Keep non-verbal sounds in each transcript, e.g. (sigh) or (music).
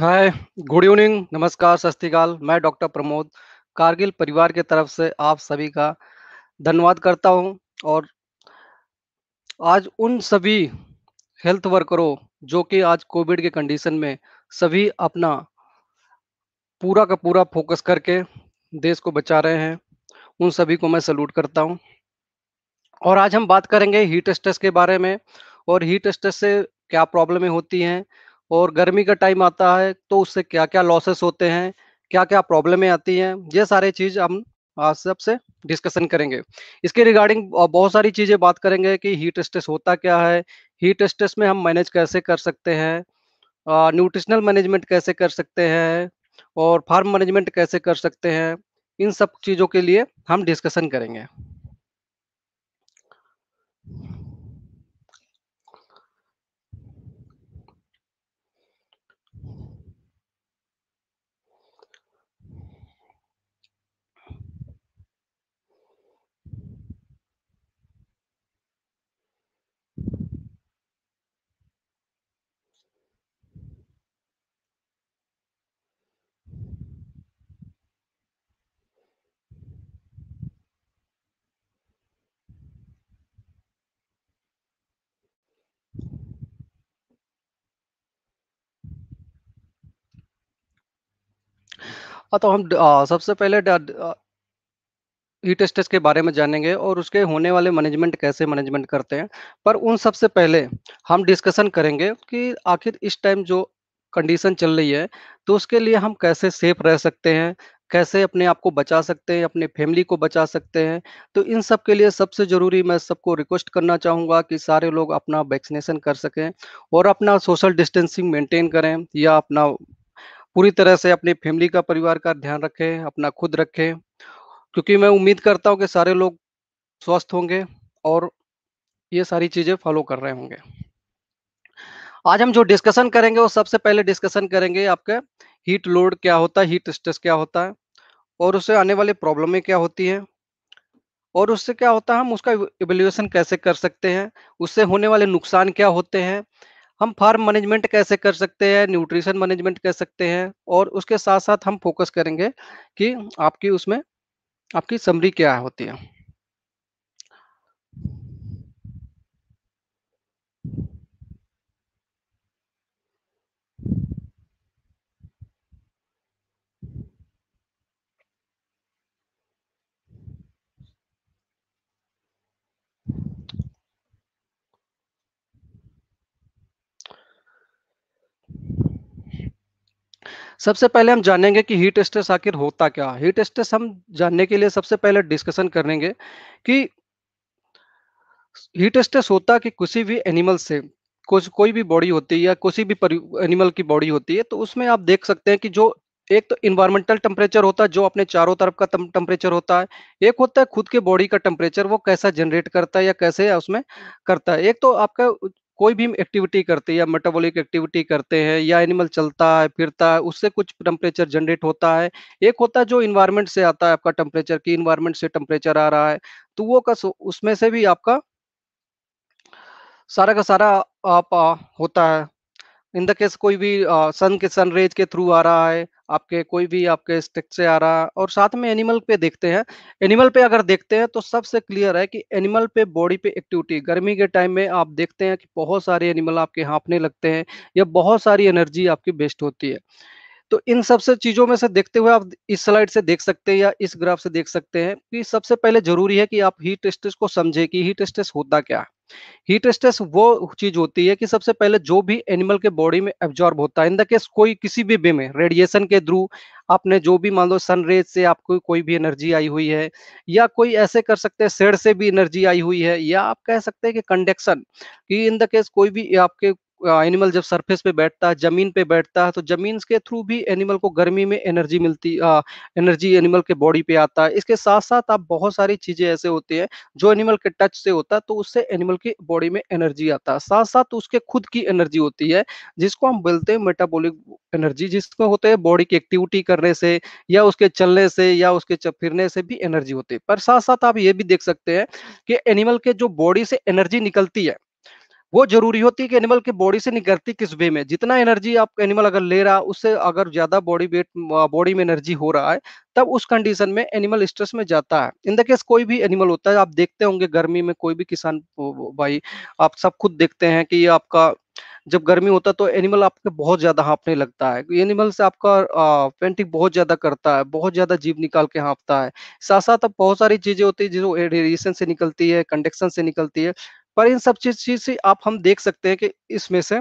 Hi good evening नमस्कार सस्तीकाल मैं doctor Pramod Kargil परिवार के तरफ से आप सभी का धन्यवाद करता हूं और आज उन सभी हेल्थ वर्करों जो कि आज कोविड के कंडीशन में सभी अपना पूरा का पूरा फोकस करके देश को बचा रहे हैं उन सभी को मैं सल्यूट करता हूं और आज हम बात करेंगे हीट स्ट्रेस के बारे में और हीट स्ट्रेस से क्या प्रॉब्लमें होती हैं और गर्मी का टाइम आता है तो उससे क्या क्या लॉसेस होते हैं क्या क्या प्रॉब्लमें आती हैं ये सारे चीज़ हम आज सबसे डिस्कशन करेंगे इसके रिगार्डिंग बहुत सारी चीज़ें बात करेंगे कि हीट स्ट्रेस होता क्या है हीट स्ट्रेस में हम मैनेज कैसे कर सकते हैं न्यूट्रिशनल मैनेजमेंट कैसे कर सकते हैं और फार्म मैनेजमेंट कैसे कर सकते हैं इन सब चीज़ों के लिए हम डिस्कशन करेंगे हाँ तो हम सबसे पहले ड स्ट्रेस के बारे में जानेंगे और उसके होने वाले मैनेजमेंट कैसे मैनेजमेंट करते हैं। पर उन सबसे पहले हम डिस्कशन करेंगे कि आखिर इस टाइम जो कंडीशन चल रही है, तो उसके लिए हम कैसे सेफ रह सकते हैं, कैसे अपने आप को बचा सकते हैं, अपने फैमिली को बचा सकते हैं। तो इन सब के लिए सबसे ज़रूरी मैं सबको रिक्वेस्ट करना चाहूँगा कि सारे लोग अपना वैक्सीनेशन कर सकें और अपना सोशल डिस्टेंसिंग मेंटेन करें या अपना पूरी तरह से अपनी फैमिली का परिवार का ध्यान रखें अपना खुद रखें क्योंकि मैं उम्मीद करता हूं कि सारे लोग स्वस्थ होंगे और ये सारी चीज़ें फॉलो कर रहे होंगे आज हम जो डिस्कशन करेंगे वो सबसे पहले डिस्कशन करेंगे आपके हीट लोड क्या होता है हीट स्ट्रेस क्या होता है और उससे आने वाले प्रॉब्लमें क्या होती है और उससे क्या होता है हम उसका इवेल्युएशन कैसे कर सकते हैं उससे होने वाले नुकसान क्या होते हैं हम फार्म मैनेजमेंट कैसे कर सकते हैं न्यूट्रिशन मैनेजमेंट कर सकते हैं और उसके साथ साथ हम फोकस करेंगे कि आपकी उसमें आपकी समरी क्या होती है सबसे पहले हम जानेंगे कि हीट स्ट्रेस आखिर होता क्या हीट स्ट्रेस हम जानने के लिए सबसे पहले डिस्कशन करेंगे कि हीट स्ट्रेस होता कि किसी भी एनिमल से कुछ कोई भी बॉडी होती है या किसी भी एनिमल की बॉडी होती है तो उसमें आप देख सकते हैं कि जो एक तो इन्वायरमेंटल टेम्परेचर होता है जो अपने चारों तरफ का टेम्परेचर होता है एक होता है खुद के बॉडी का टेम्परेचर वो कैसा जनरेट करता है या कैसे उसमें करता है एक तो आपका कोई भी एक्टिविटी करते हैं या मेटाबॉलिक एक्टिविटी करते हैं या एनिमल चलता है फिरता है उससे कुछ टेम्परेचर जनरेट होता है एक होता है जो इन्वायरमेंट से आता है आपका टेम्परेचर की इन्वायरमेंट से टेम्परेचर आ रहा है तो वो का उसमें से भी आपका सारा का सारा आप आ, होता है इन द केस कोई भी सन के सन रेज के थ्रू आ रहा है आपके कोई भी आपके स्टिक से आ रहा और साथ में एनिमल पे देखते हैं एनिमल पे अगर देखते हैं तो सबसे क्लियर है कि एनिमल पे बॉडी पे एक्टिविटी गर्मी के टाइम में आप देखते हैं कि बहुत सारे एनिमल आपके हाँपने लगते हैं या बहुत सारी एनर्जी आपकी वेस्ट होती है तो इन सबसे चीजों में से देखते हुए आप इस स्लाइड से देख सकते हैं या इस ग्राफ से देख सकते हैं कि सबसे पहले जरूरी है कि आप हीट स्ट्रेस को समझे कि हीट स्ट्रेस होता क्या है हीट स्ट्रेस वो चीज होती है कि सबसे पहले जो भी एनिमल के बॉडी में एब्जॉर्ब होता है इन द केस कोई किसी भी वे में रेडिएशन के थ्रू आपने जो भी मान लो सन रेज से आपको कोई भी एनर्जी आई हुई है या कोई ऐसे कर सकते हैं सेड से भी एनर्जी आई हुई है या आप कह सकते हैं कि कंडक्शन कि इन द केस कोई भी आपके एनिमल जब सरफेस पे बैठता है जमीन पे बैठता है तो जमीन के थ्रू भी एनिमल को गर्मी में एनर्जी मिलती आ, एनर्जी एनिमल के बॉडी पे आता है इसके साथ साथ आप बहुत सारी चीजें ऐसे होती है जो एनिमल के टच से होता है तो उससे एनिमल की बॉडी में एनर्जी आता है साथ साथ उसके खुद की एनर्जी होती है जिसको हम बोलते हैं मेटाबोलिक एनर्जी जिसको होते हैं बॉडी की एक्टिविटी करने से या उसके चलने से या उसके फिरने से भी एनर्जी होती है पर साथ साथ आप ये भी देख सकते हैं कि एनिमल के जो बॉडी से एनर्जी निकलती है वो जरूरी होती है कि एनिमल के बॉडी से निकलती किस वे में जितना एनर्जी आप एनिमल अगर ले रहा उससे अगर ज्यादा बॉडी वेट बॉडी में एनर्जी हो रहा है तब उस कंडीशन में एनिमल स्ट्रेस में जाता है इन द केस कोई भी एनिमल होता है आप देखते होंगे गर्मी में कोई भी किसान भाई आप सब खुद देखते हैं कि आपका जब गर्मी होता है तो एनिमल आपके बहुत ज्यादा हाँपने लगता है एनिमल से आपका पेंटिंग बहुत ज्यादा करता है बहुत ज्यादा जीव निकाल के हाँपता है साथ साथ अब बहुत सारी चीजें होती है जो रेडिएशन से निकलती है कंडक्शन से निकलती है पर इन सब चीज चीज से आप हम देख सकते हैं कि इसमें से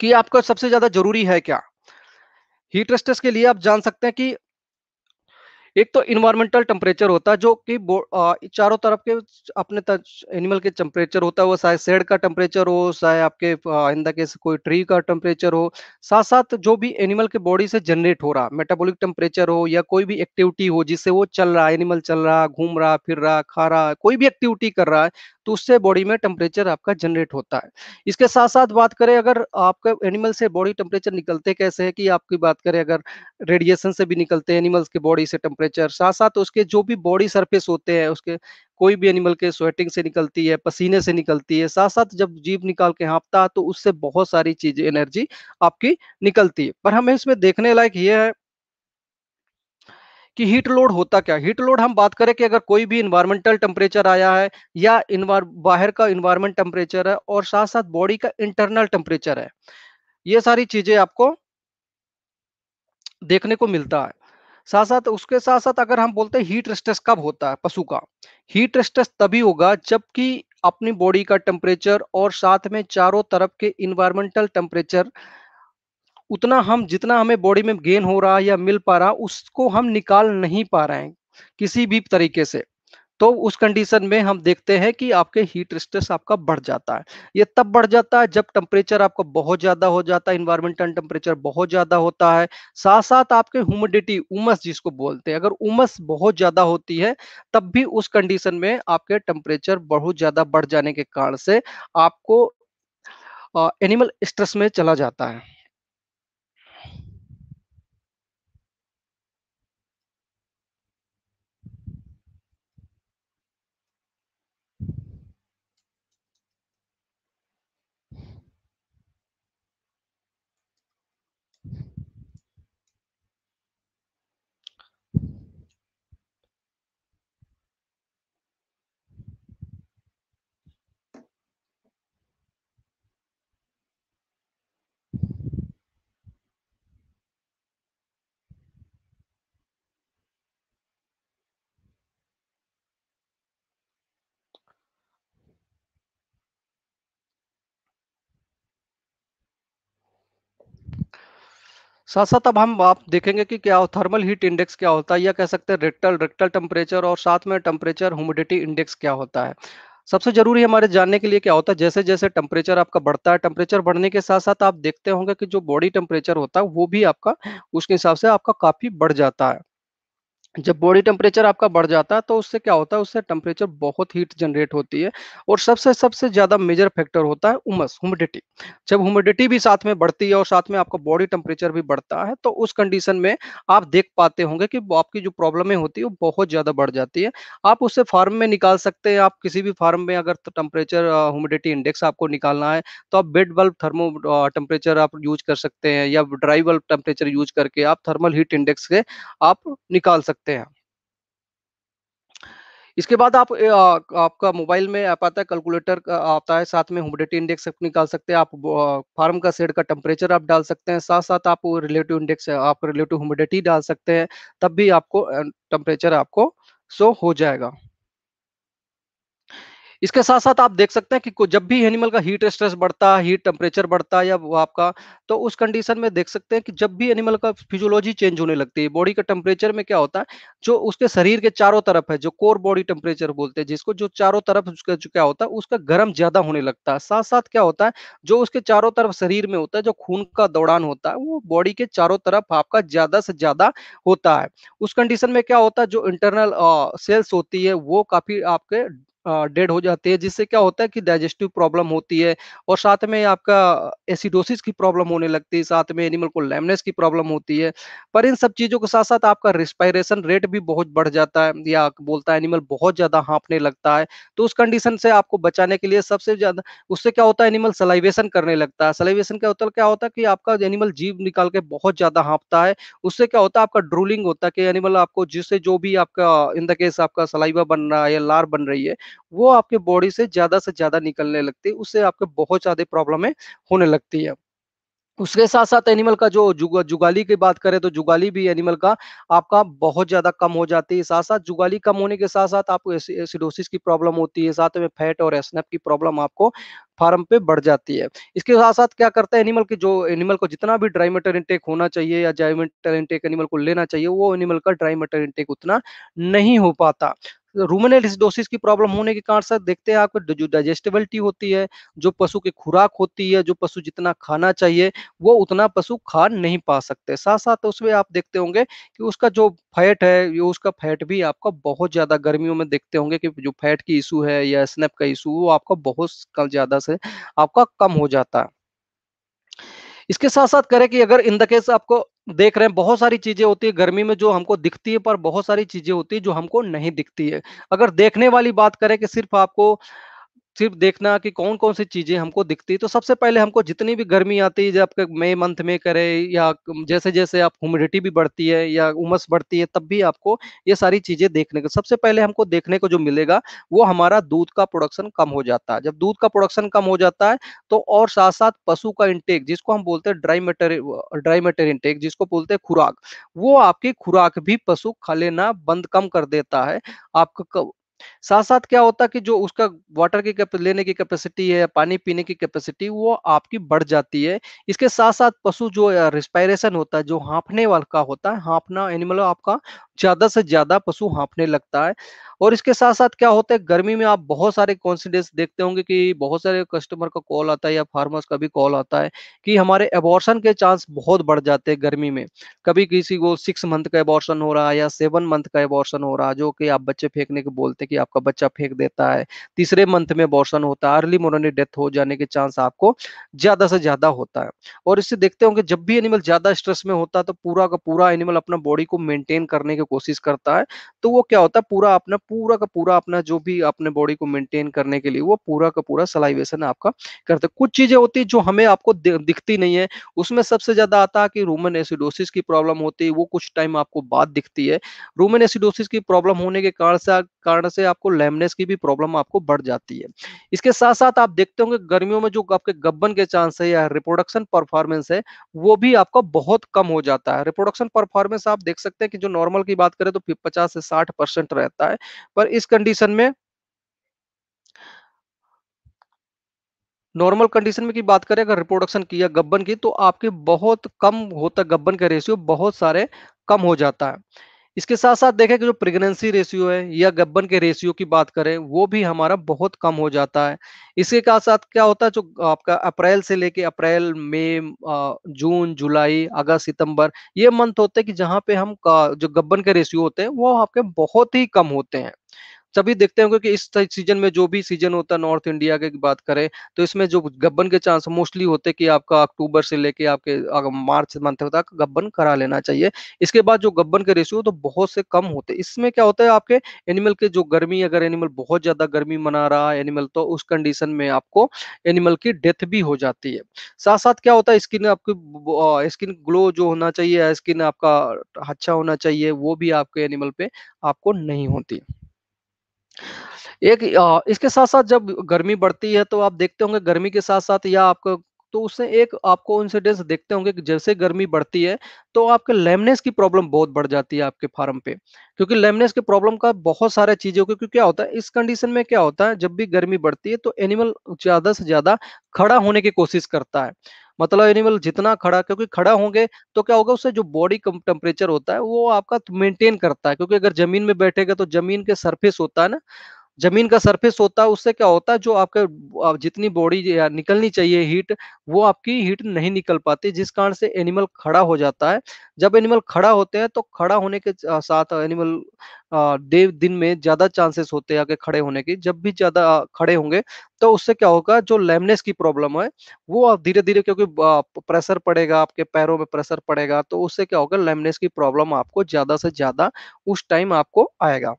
कि आपका सबसे ज्यादा जरूरी है क्या हीट स्ट्रेस के लिए आप जान सकते हैं कि एक तो इन्वायरमेंटल टेम्परेचर होता है जो कि चारों तरफ के अपने एनिमल के टेम्परेचर होता है वो चाहे शेड का टेम्परेचर हो चाहे आपके आइंदा के कोई ट्री का टेम्परेचर हो साथ साथ जो भी एनिमल के बॉडी से जनरेट हो रहा मेटाबॉलिक टेम्परेचर हो या कोई भी एक्टिविटी हो जिससे वो चल रहा एनिमल चल रहा घूम रहा फिर रहा खा रहा कोई भी एक्टिविटी कर रहा है तो उससे बॉडी में टेम्परेचर आपका जनरेट होता है इसके साथ साथ बात करें अगर आपका एनिमल से बॉडी टेम्परेचर निकलते कैसे है कि आपकी बात करें अगर रेडिएशन से भी निकलते हैं एनिमल्स के बॉडी से टेम्परेचर साथ साथ उसके जो भी बॉडी सरफेस होते हैं उसके कोई भी एनिमल के स्वेटिंग से निकलती है पसीने से निकलती है साथ साथ जब जीव निकाल के हाँपता तो उससे बहुत सारी चीजें एनर्जी आपकी निकलती है पर हमें इसमें देखने लायक ये है कि हीट लोड होता क्या हीट लोड हम बात करें कि अगर कोई भी इन्वायरमेंटल टेम्परेचर आया है या बाहर का इन्वायरमेंट टेम्परेचर है और साथ साथ बॉडी का इंटरनल टेम्परेचर है ये सारी चीजें आपको देखने को मिलता है साथ साथ उसके साथ साथ अगर हम बोलते हैं हीट स्ट्रेस कब होता है पशु का हीट स्ट्रेस तभी होगा जबकि अपनी बॉडी का टेम्परेचर और साथ में चारों तरफ के इन्वायरमेंटल टेम्परेचर उतना हम जितना हमें बॉडी में गेन हो रहा है या मिल पा रहा उसको हम निकाल नहीं पा रहे हैं किसी भी तरीके से तो उस कंडीशन में हम देखते हैं कि आपके हीट स्ट्रेस आपका बढ़ जाता है ये तब बढ़ जाता है जब टेम्परेचर आपका बहुत ज्यादा हो जाता है इन्वायरमेंटल टेम्परेचर बहुत ज्यादा होता है साथ साथ आपके ह्यूमिडिटी उमस जिसको बोलते हैं अगर उमस बहुत ज्यादा होती है तब भी उस कंडीशन में आपके टेम्परेचर बहुत ज्यादा बढ़ जाने के कारण से आपको एनिमल स्ट्रेस में चला जाता है साथ साथ अब हम आप देखेंगे कि क्या थर्मल हीट इंडेक्स क्या होता है या कह सकते हैं रेक्टल रेक्टल टेम्परेचर और साथ में टेम्परेचर ह्यूमिडिटी इंडेक्स क्या होता है सबसे जरूरी हमारे जानने के लिए क्या होता है जैसे जैसे टेम्परेचर आपका बढ़ता है टेम्परेचर बढ़ने के साथ साथ आप देखते होंगे कि जो बॉडी टेम्परेचर होता है वो भी आपका उसके हिसाब से आपका काफी बढ़ जाता है जब बॉडी टेम्परेचर आपका बढ़ जाता है तो उससे क्या होता है उससे टेम्परेचर बहुत हीट जनरेट होती है और सबसे सबसे ज्यादा मेजर फैक्टर होता है उमस ह्यूमिडिटी जब ह्यूमिडिटी भी साथ में बढ़ती है और साथ में आपका बॉडी टेम्परेचर भी बढ़ता है तो उस कंडीशन में आप देख पाते होंगे कि आपकी जो प्रॉब्लमें होती है वो बहुत ज्यादा बढ़ जाती है आप उससे फार्म में निकाल सकते हैं आप किसी भी फार्म में अगर टेम्परेचर ह्यूमिडिटी इंडेक्स आपको निकालना है तो आप बेड बल्ब थर्मो टेम्परेचर आप यूज कर सकते हैं या ड्राई बल्ब टेम्परेचर यूज करके आप थर्मल हीट इंडेक्स के आप निकाल सकते सकते हैं इसके बाद आप आपका मोबाइल में आप आता है कैलकुलेटर आता है साथ में ह्यूमिडिटी इंडेक्स निकाल सकते हैं आप फार्म का सेड का टेम्परेचर आप डाल सकते हैं साथ साथ आप रिलेटिव इंडेक्स आप रिलेटिव ह्यूमिडिटी डाल सकते हैं तब भी आपको टेम्परेचर आपको शो हो जाएगा इसके साथ साथ आप देख सकते हैं कि जब भी एनिमल का हीट स्ट्रेस बढ़ता है हीट टेम्परेचर बढ़ता है या वो आपका तो उस कंडीशन में देख सकते हैं कि जब भी एनिमल का फिजियोलॉजी चेंज होने लगती है बॉडी का टेम्परेचर में क्या होता है जो उसके शरीर के चारों तरफ है जो कोर बॉडी टेम्परेचर बोलते हैं जिसको जो चारों तरफ उसका जो क्या होता है उसका गर्म ज्यादा होने लगता है साथ साथ क्या होता है जो उसके चारों तरफ शरीर में होता है जो खून का दौड़ान होता है वो बॉडी के चारों तरफ आपका ज्यादा से ज्यादा होता है उस कंडीशन में क्या होता है जो इंटरनल सेल्स होती है वो काफी आपके डेड हो जाते हैं जिससे क्या होता है कि डाइजेस्टिव प्रॉब्लम होती है और साथ में आपका एसिडोसिस की प्रॉब्लम होने लगती है साथ में एनिमल को लेमनेस की प्रॉब्लम होती है पर इन सब चीज़ों के साथ साथ आपका रिस्पायरेशन रेट भी बहुत बढ़ जाता है या बोलता है एनिमल बहुत ज़्यादा हाँपने लगता है तो उस कंडीशन से आपको बचाने के लिए सबसे ज़्यादा उससे क्या होता है एनिमल सलाइवेशन करने लगता है सलाइवेशन क्या होता है क्या होता है कि आपका एनिमल जीव निकाल के बहुत ज़्यादा हाँपता है उससे क्या होता है आपका ड्रूलिंग होता है कि एनिमल आपको जिससे जो भी आपका इन द केस आपका सलाइवा बन रहा है या लार बन रही है वो आपके बॉडी से ज्यादा से ज्यादा निकलने लगती है उससे आपके बहुत ज्यादा प्रॉब्लमें होने लगती है उसके साथ साथ एनिमल का जो जुग, जुगाली की बात करें तो जुगाली भी एनिमल का आपका बहुत ज्यादा कम हो जाती है साथ साथ जुगाली कम होने के साथ साथ आपको एसिडोसिस की प्रॉब्लम होती है साथ में फैट और एसनप की प्रॉब्लम आपको फार्म पे बढ़ जाती है इसके साथ साथ क्या करता है एनिमल के जो एनिमल को जितना भी ड्राई मेटर इंटेक होना चाहिए या ड्राई मेटर एनिमल को लेना चाहिए वो एनिमल का ड्राई मेटर इंटेक उतना नहीं हो पाता रूमनल हिस्डोसिस की प्रॉब्लम होने के कारण सर देखते हैं आपको जो डाइजेस्टिबिलिटी होती है जो पशु की खुराक होती है जो पशु जितना खाना चाहिए वो उतना पशु खा नहीं पा सकते साथ साथ उसमें आप देखते होंगे कि उसका जो फैट है ये उसका फैट भी आपका बहुत ज्यादा गर्मियों में देखते होंगे कि जो फैट की इशू है या स्नैप का इशू वो आपका बहुत ज्यादा से आपका कम हो जाता है इसके साथ साथ करें कि अगर इन द केस आपको देख रहे हैं बहुत सारी चीजें होती है गर्मी में जो हमको दिखती है पर बहुत सारी चीजें होती है जो हमको नहीं दिखती है अगर देखने वाली बात करें कि सिर्फ आपको सिर्फ देखना कि कौन कौन सी चीजें हमको दिखती है तो सबसे पहले हमको जितनी भी गर्मी आती है जब आपके मई मंथ में करे या जैसे जैसे आप ह्यूमिडिटी भी बढ़ती है या उमस बढ़ती है तब भी आपको ये सारी चीजें देखने को सबसे पहले हमको देखने को जो मिलेगा वो हमारा दूध का प्रोडक्शन कम हो जाता है जब दूध का प्रोडक्शन कम हो जाता है तो और साथ साथ पशु का इंटेक जिसको हम बोलते हैं dry matter dry matter intake जिसको बोलते हैं खुराक वो आपकी खुराक भी पशु खा लेना बंद कम कर देता है आपका साथ साथ क्या होता है कि जो उसका वाटर की लेने की कैपेसिटी है पानी पीने की कैपेसिटी वो आपकी बढ़ जाती है इसके साथ साथ पशु जो रिस्पायरेशन होता है जो हाँफने वाल का होता है हाँफना एनिमल आपका ज्यादा से ज्यादा पशु हाँफने लगता है और इसके साथ साथ क्या होता है गर्मी में आप बहुत सारे कॉन्सिडेंस देखते होंगे कि बहुत सारे कस्टमर का कॉल आता है या फार्मर्स का भी कॉल आता है कि हमारे एबॉर्शन के चांस बहुत बढ़ जाते हैं गर्मी में कभी किसी को सिक्स मंथ का एबॉर्शन हो रहा है या सेवन मंथ का एबॉर्शन हो रहा है जो कि आप बच्चे फेंकने के बोलते हैं कि आपका बच्चा फेंक देता है तीसरे मंथ में एबॉर्शन होता है अर्ली मोरनी डेथ हो जाने के चांस आपको ज्यादा से ज्यादा होता है और इससे देखते होंगे जब भी एनिमल ज्यादा स्ट्रेस में होता है तो पूरा का पूरा एनिमल अपना बॉडी को मेनटेन करने की कोशिश करता है तो वो क्या होता है पूरा अपना पूरा का पूरा अपना जो भी अपने बॉडी को मेंटेन करने के लिए वो पूरा का पूरा सलाइवेशन आपका करता है कुछ चीजें होती है जो हमें आपको दिखती नहीं है उसमें सबसे ज्यादा आता है कि रूमन एसिडोसिस की प्रॉब्लम होती है वो कुछ टाइम आपको बाद दिखती है रूमन एसिडोसिस की प्रॉब्लम होने के कारण से कारण से आपको लेमनेस की भी प्रॉब्लम आपको बढ़ जाती है इसके साथ साथ आप देखते होंगे गर्मियों में जो आपके गब्बन के चांस है या रिप्रोडक्शन परफॉर्मेंस है वो भी आपका बहुत कम हो जाता है रिप्रोडक्शन परफॉर्मेंस आप देख सकते हैं कि जो नॉर्मल की बात करें तो पचास से साठ परसेंट रहता है पर इस कंडीशन में नॉर्मल कंडीशन में की बात करें अगर रिप्रोडक्शन किया गब्बन की तो आपके बहुत कम होता गब्बन का रेशियो बहुत सारे कम हो जाता है इसके साथ साथ देखें कि जो प्रेगनेंसी रेशियो है या गब्बन के रेशियो की बात करें वो भी हमारा बहुत कम हो जाता है इसके साथ साथ क्या होता है जो आपका अप्रैल से लेके अप्रैल मई जून जुलाई अगस्त सितंबर ये मंथ होते हैं कि जहाँ पे हम जो गब्बन के रेशियो होते हैं वो आपके बहुत ही कम होते हैं सभी देखते होंगे कि इस सीजन में जो भी सीजन होता है नॉर्थ इंडिया की बात करें तो इसमें जो गब्बन के चांस मोस्टली होते कि आपका अक्टूबर से लेके आपके मार्च मंथ तक गब्बन करा लेना चाहिए इसके बाद जो गब्बन के रेशियो तो बहुत से कम होते इसमें क्या होता है आपके एनिमल के जो गर्मी अगर एनिमल बहुत ज्यादा गर्मी मना रहा है एनिमल तो उस कंडीशन में आपको एनिमल की डेथ भी हो जाती है साथ साथ क्या होता है स्किन आपकी स्किन ग्लो जो होना चाहिए स्किन आपका अच्छा होना चाहिए वो भी आपके एनिमल पे आपको नहीं होती एक इसके साथ साथ जब गर्मी बढ़ती है तो आप देखते होंगे गर्मी के साथ साथ या आपको तो उससे एक आपको इंसिडेंस देखते होंगे कि जैसे गर्मी बढ़ती है तो आपके लेमनेस की प्रॉब्लम बहुत बढ़ जाती है आपके फार्म पे क्योंकि लेमनेस के प्रॉब्लम का बहुत सारे चीजें क्योंकि क्या होता है इस कंडीशन में क्या होता है जब भी गर्मी बढ़ती है तो एनिमल ज्यादा से ज्यादा खड़ा होने की कोशिश करता है मतलब एनिमल जितना खड़ा क्योंकि खड़ा होंगे तो क्या होगा उससे जो बॉडी टेम्परेचर होता है वो आपका मेंटेन करता है क्योंकि अगर जमीन में बैठेगा तो जमीन के सरफेस होता है ना जमीन का सरफेस होता है उससे क्या होता है जो आपके जितनी बॉडी निकलनी चाहिए हीट वो आपकी हीट नहीं निकल पाती जिस कारण से एनिमल खड़ा हो जाता है जब एनिमल खड़ा होते हैं तो खड़ा होने के साथ एनिमल डे दिन में ज्यादा चांसेस होते हैं आगे खड़े होने की जब भी ज्यादा खड़े होंगे तो उससे क्या होगा जो लेमनेस की प्रॉब्लम है वो धीरे धीरे क्योंकि प्रेशर पड़ेगा आपके पैरों में प्रेशर पड़ेगा तो उससे क्या होगा लेमनेस की प्रॉब्लम आपको ज्यादा से ज्यादा उस टाइम आपको आएगा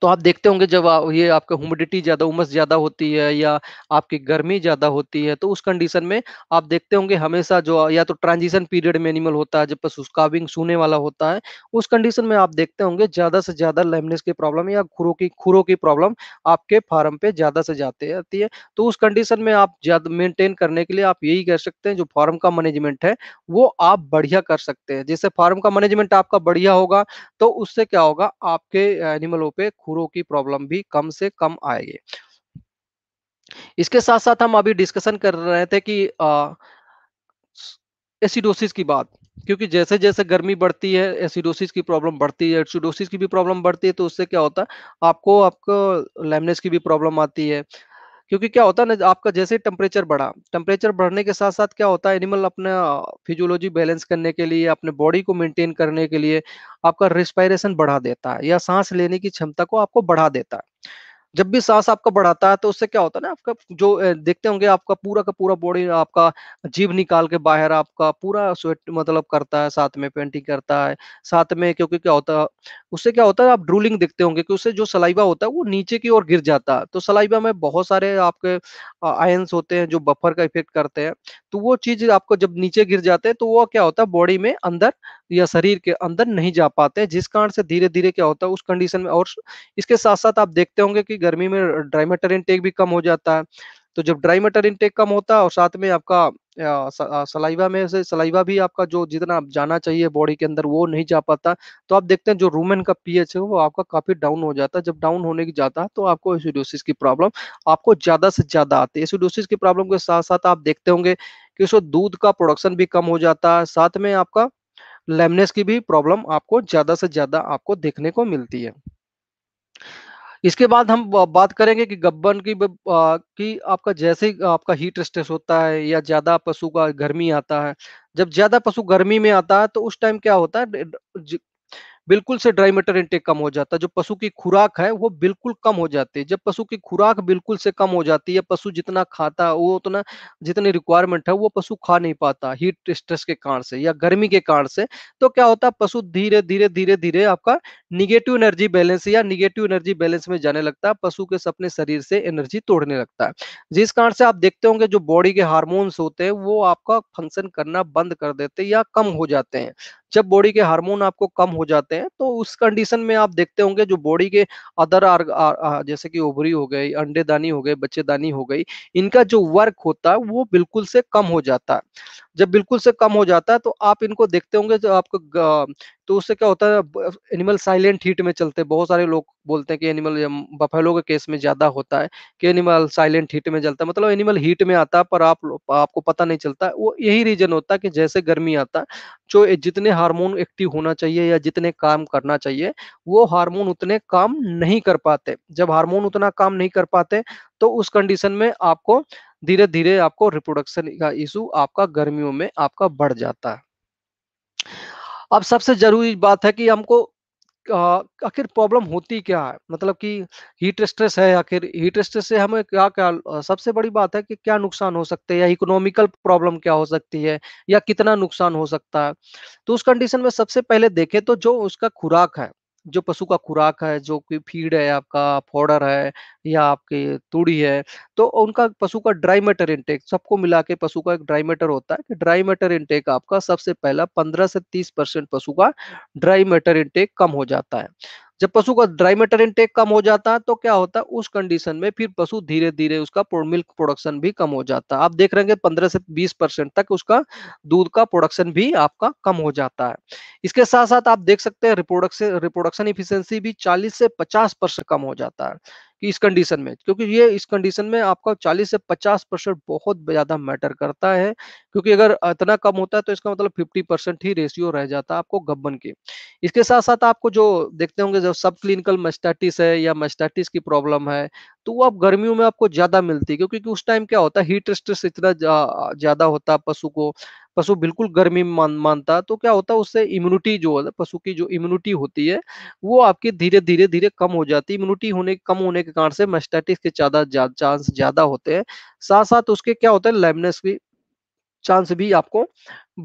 तो आप देखते होंगे जब ये आपका ह्यूमिडिटी ज़्यादा उमस ज़्यादा होती है या आपकी गर्मी ज़्यादा होती है तो उस कंडीशन में आप देखते होंगे हमेशा जो या तो ट्रांजिशन पीरियड में एनिमल होता है जब पशु काविंग सूने वाला होता है उस कंडीशन में आप देखते होंगे ज़्यादा से ज़्यादा लेमनेस की प्रॉब्लम या खुरों की खुरों की प्रॉब्लम आपके फार्म पे ज़्यादा से ज़्यादा आती है तो उस कंडीशन में आप ज़्यादा मेनटेन करने के लिए आप यही कह सकते हैं जो फार्म का मैनेजमेंट है वो आप बढ़िया कर सकते हैं जैसे फार्म का मैनेजमेंट आपका बढ़िया होगा तो उससे क्या होगा आपके एनिमलों पर खुरों की प्रॉब्लम भी कम से कम आएगी इसके साथ साथ हम अभी डिस्कशन कर रहे थे कि एसिडोसिस की बात क्योंकि जैसे जैसे गर्मी बढ़ती है एसिडोसिस की प्रॉब्लम बढ़ती है एसिडोसिस की भी प्रॉब्लम बढ़ती है तो उससे क्या होता है आपको आपको लेमनेस की भी प्रॉब्लम आती है क्योंकि क्या होता है ना आपका जैसे टेम्परेचर बढ़ा टेम्परेचर बढ़ने के साथ साथ क्या होता है एनिमल अपना फिजियोलॉजी बैलेंस करने के लिए अपने बॉडी को मेंटेन करने के लिए आपका रिस्पायरेशन बढ़ा देता है या सांस लेने की क्षमता को आपको बढ़ा देता है जब भी सांस आपका बढ़ाता है तो उससे क्या होता है ना आपका जो देखते होंगे आपका पूरा का पूरा बॉडी आपका जीव निकाल के बाहर आपका पूरा स्वेट मतलब करता है साथ में पेंटिंग करता है साथ में क्योंकि क्या होता है उससे क्या होता है आप ड्रूलिंग देखते होंगे कि उससे जो सलाइबा होता है वो नीचे की ओर गिर जाता है तो सलाइबा में बहुत सारे आपके आयंस होते हैं जो बफर का इफेक्ट करते हैं तो वो चीज आपको जब नीचे गिर जाते हैं तो वो क्या होता है बॉडी में अंदर या शरीर के अंदर नहीं जा पाते जिस कारण से धीरे धीरे क्या होता है उस कंडीशन में और इसके साथ साथ आप देखते होंगे कि गर्मी में ड्राई मेटर इनटेक भी कम हो जाता है तो जब ड्राई मेटर इनटेक कम होता है और साथ में आपका सलाइवा में से सलाइवा भी आपका जो जितना आप जाना चाहिए बॉडी के अंदर वो नहीं जा पाता तो आप देखते हैं जो रूमेन का पीएच है वो आपका काफी डाउन हो जाता है जब डाउन होने की जाता है तो आपको एसिडोसिस की प्रॉब्लम आपको ज्यादा से ज्यादा आती है एसिडोसिस की प्रॉब्लम के साथ साथ आप देखते होंगे कि उसको दूध का प्रोडक्शन भी कम हो जाता है साथ में आपका लेमनेस की भी प्रॉब्लम आपको ज्यादा से ज्यादा आपको देखने को मिलती है इसके बाद हम बात करेंगे कि गब्बन की आ, की आपका जैसे आपका हीट स्ट्रेस होता है या ज्यादा पशु का गर्मी आता है जब ज्यादा पशु गर्मी में आता है तो उस टाइम क्या होता है बिल्कुल से ड्राई मटर इंटेक कम हो जाता है जो पशु की खुराक है वो बिल्कुल कम हो जाती है जब पशु की खुराक बिल्कुल से कम हो जाती है पशु जितना खाता है वो उतना जितनी रिक्वायरमेंट है वो पशु खा नहीं पाता हीट स्ट्रेस के कारण से या गर्मी के कारण से तो क्या होता है पशु धीरे धीरे धीरे धीरे आपका निगेटिव एनर्जी बैलेंस या निगेटिव एनर्जी बैलेंस में जाने लगता है पशु के अपने शरीर से एनर्जी तोड़ने लगता है जिस कारण से आप देखते होंगे जो बॉडी के हार्मोन्स होते हैं वो आपका फंक्शन करना बंद कर देते या कम हो जाते हैं जब बॉडी के हार्मोन आपको कम हो जाते हैं तो उस कंडीशन में आप देखते होंगे जो बॉडी के अदर आर, आ, जैसे कि ओबरी हो गई अंडेदानी हो गई बच्चेदानी हो गई इनका जो वर्क होता है वो बिल्कुल से कम हो जाता है जब बिल्कुल से कम हो जाता है तो आप इनको देखते होंगे जो आपको तो उससे क्या होता है एनिमल साइलेंट हीट में चलते हैं बहुत सारे लोग बोलते हैं कि एनिमल बफेलो के केस में ज्यादा होता है कि एनिमल साइलेंट हीट में जलता है मतलब एनिमल हीट में आता है पर आप आपको पता नहीं चलता वो यही रीजन होता है कि जैसे गर्मी आता है जो जितने हार्मोन एक्टिव होना चाहिए या जितने काम करना चाहिए वो हार्मोन उतने काम नहीं कर पाते जब हार्मोन उतना काम नहीं कर पाते तो उस कंडीशन में आपको धीरे धीरे आपको रिप्रोडक्शन का इशू आपका गर्मियों में आपका बढ़ जाता है अब सबसे जरूरी बात है कि हमको आखिर प्रॉब्लम होती क्या है मतलब कि हीट स्ट्रेस है आखिर हीट स्ट्रेस से हमें क्या क्या सबसे बड़ी बात है कि क्या नुकसान हो सकते हैं या इकोनॉमिकल प्रॉब्लम क्या हो सकती है या कितना नुकसान हो सकता है तो उस कंडीशन में सबसे पहले देखें तो जो उसका खुराक है जो पशु का खुराक है जो कि फीड है आपका फोडर है या आपके तूड़ी है तो उनका पशु का ड्राई मैटर इंटेक सबको मिला के पशु का एक ड्राई मैटर होता है कि ड्राई मैटर इंटेक आपका सबसे पहला पंद्रह से तीस परसेंट पशु का ड्राई मैटर इंटेक कम हो जाता है जब पशु का ड्राई मटर इनटेक कम हो जाता है तो क्या होता है उस कंडीशन में फिर पशु धीरे धीरे उसका मिल्क प्रोडक्शन भी कम हो जाता है आप देख रहे हैं पंद्रह से बीस परसेंट तक उसका दूध का प्रोडक्शन भी आपका कम हो जाता है इसके साथ साथ आप देख सकते हैं रिप्रोडक्शन रिप्रोडक्शन इफिशियंसी भी चालीस से पचास परसेंट कम हो जाता है कि इस कंडीशन में क्योंकि ये इस कंडीशन में आपका 40 से 50 परसेंट बहुत ज्यादा मैटर करता है क्योंकि अगर इतना कम होता है तो इसका मतलब 50 परसेंट ही रेशियो रह जाता है आपको गब्बन के इसके साथ साथ आपको जो देखते होंगे जब सब क्लिनिकल मस्टाटिस है या मस्टाटिस की प्रॉब्लम है तो वो आप गर्मियों में आपको ज्यादा मिलती है क्योंकि उस टाइम क्या होता है हीट स्ट्रेस इतना ज्यादा होता है पशु को पशु बिल्कुल गर्मी मान, मानता तो क्या होता है उससे इम्यूनिटी जो है पशु की जो इम्यूनिटी होती है वो आपकी धीरे धीरे धीरे कम हो जाती है इम्यूनिटी होने कम होने के कारण से मेस्टाइटिस के ज्यादा चांस ज्यादा होते हैं साथ साथ उसके क्या होता है लेमनेस की चांस भी आपको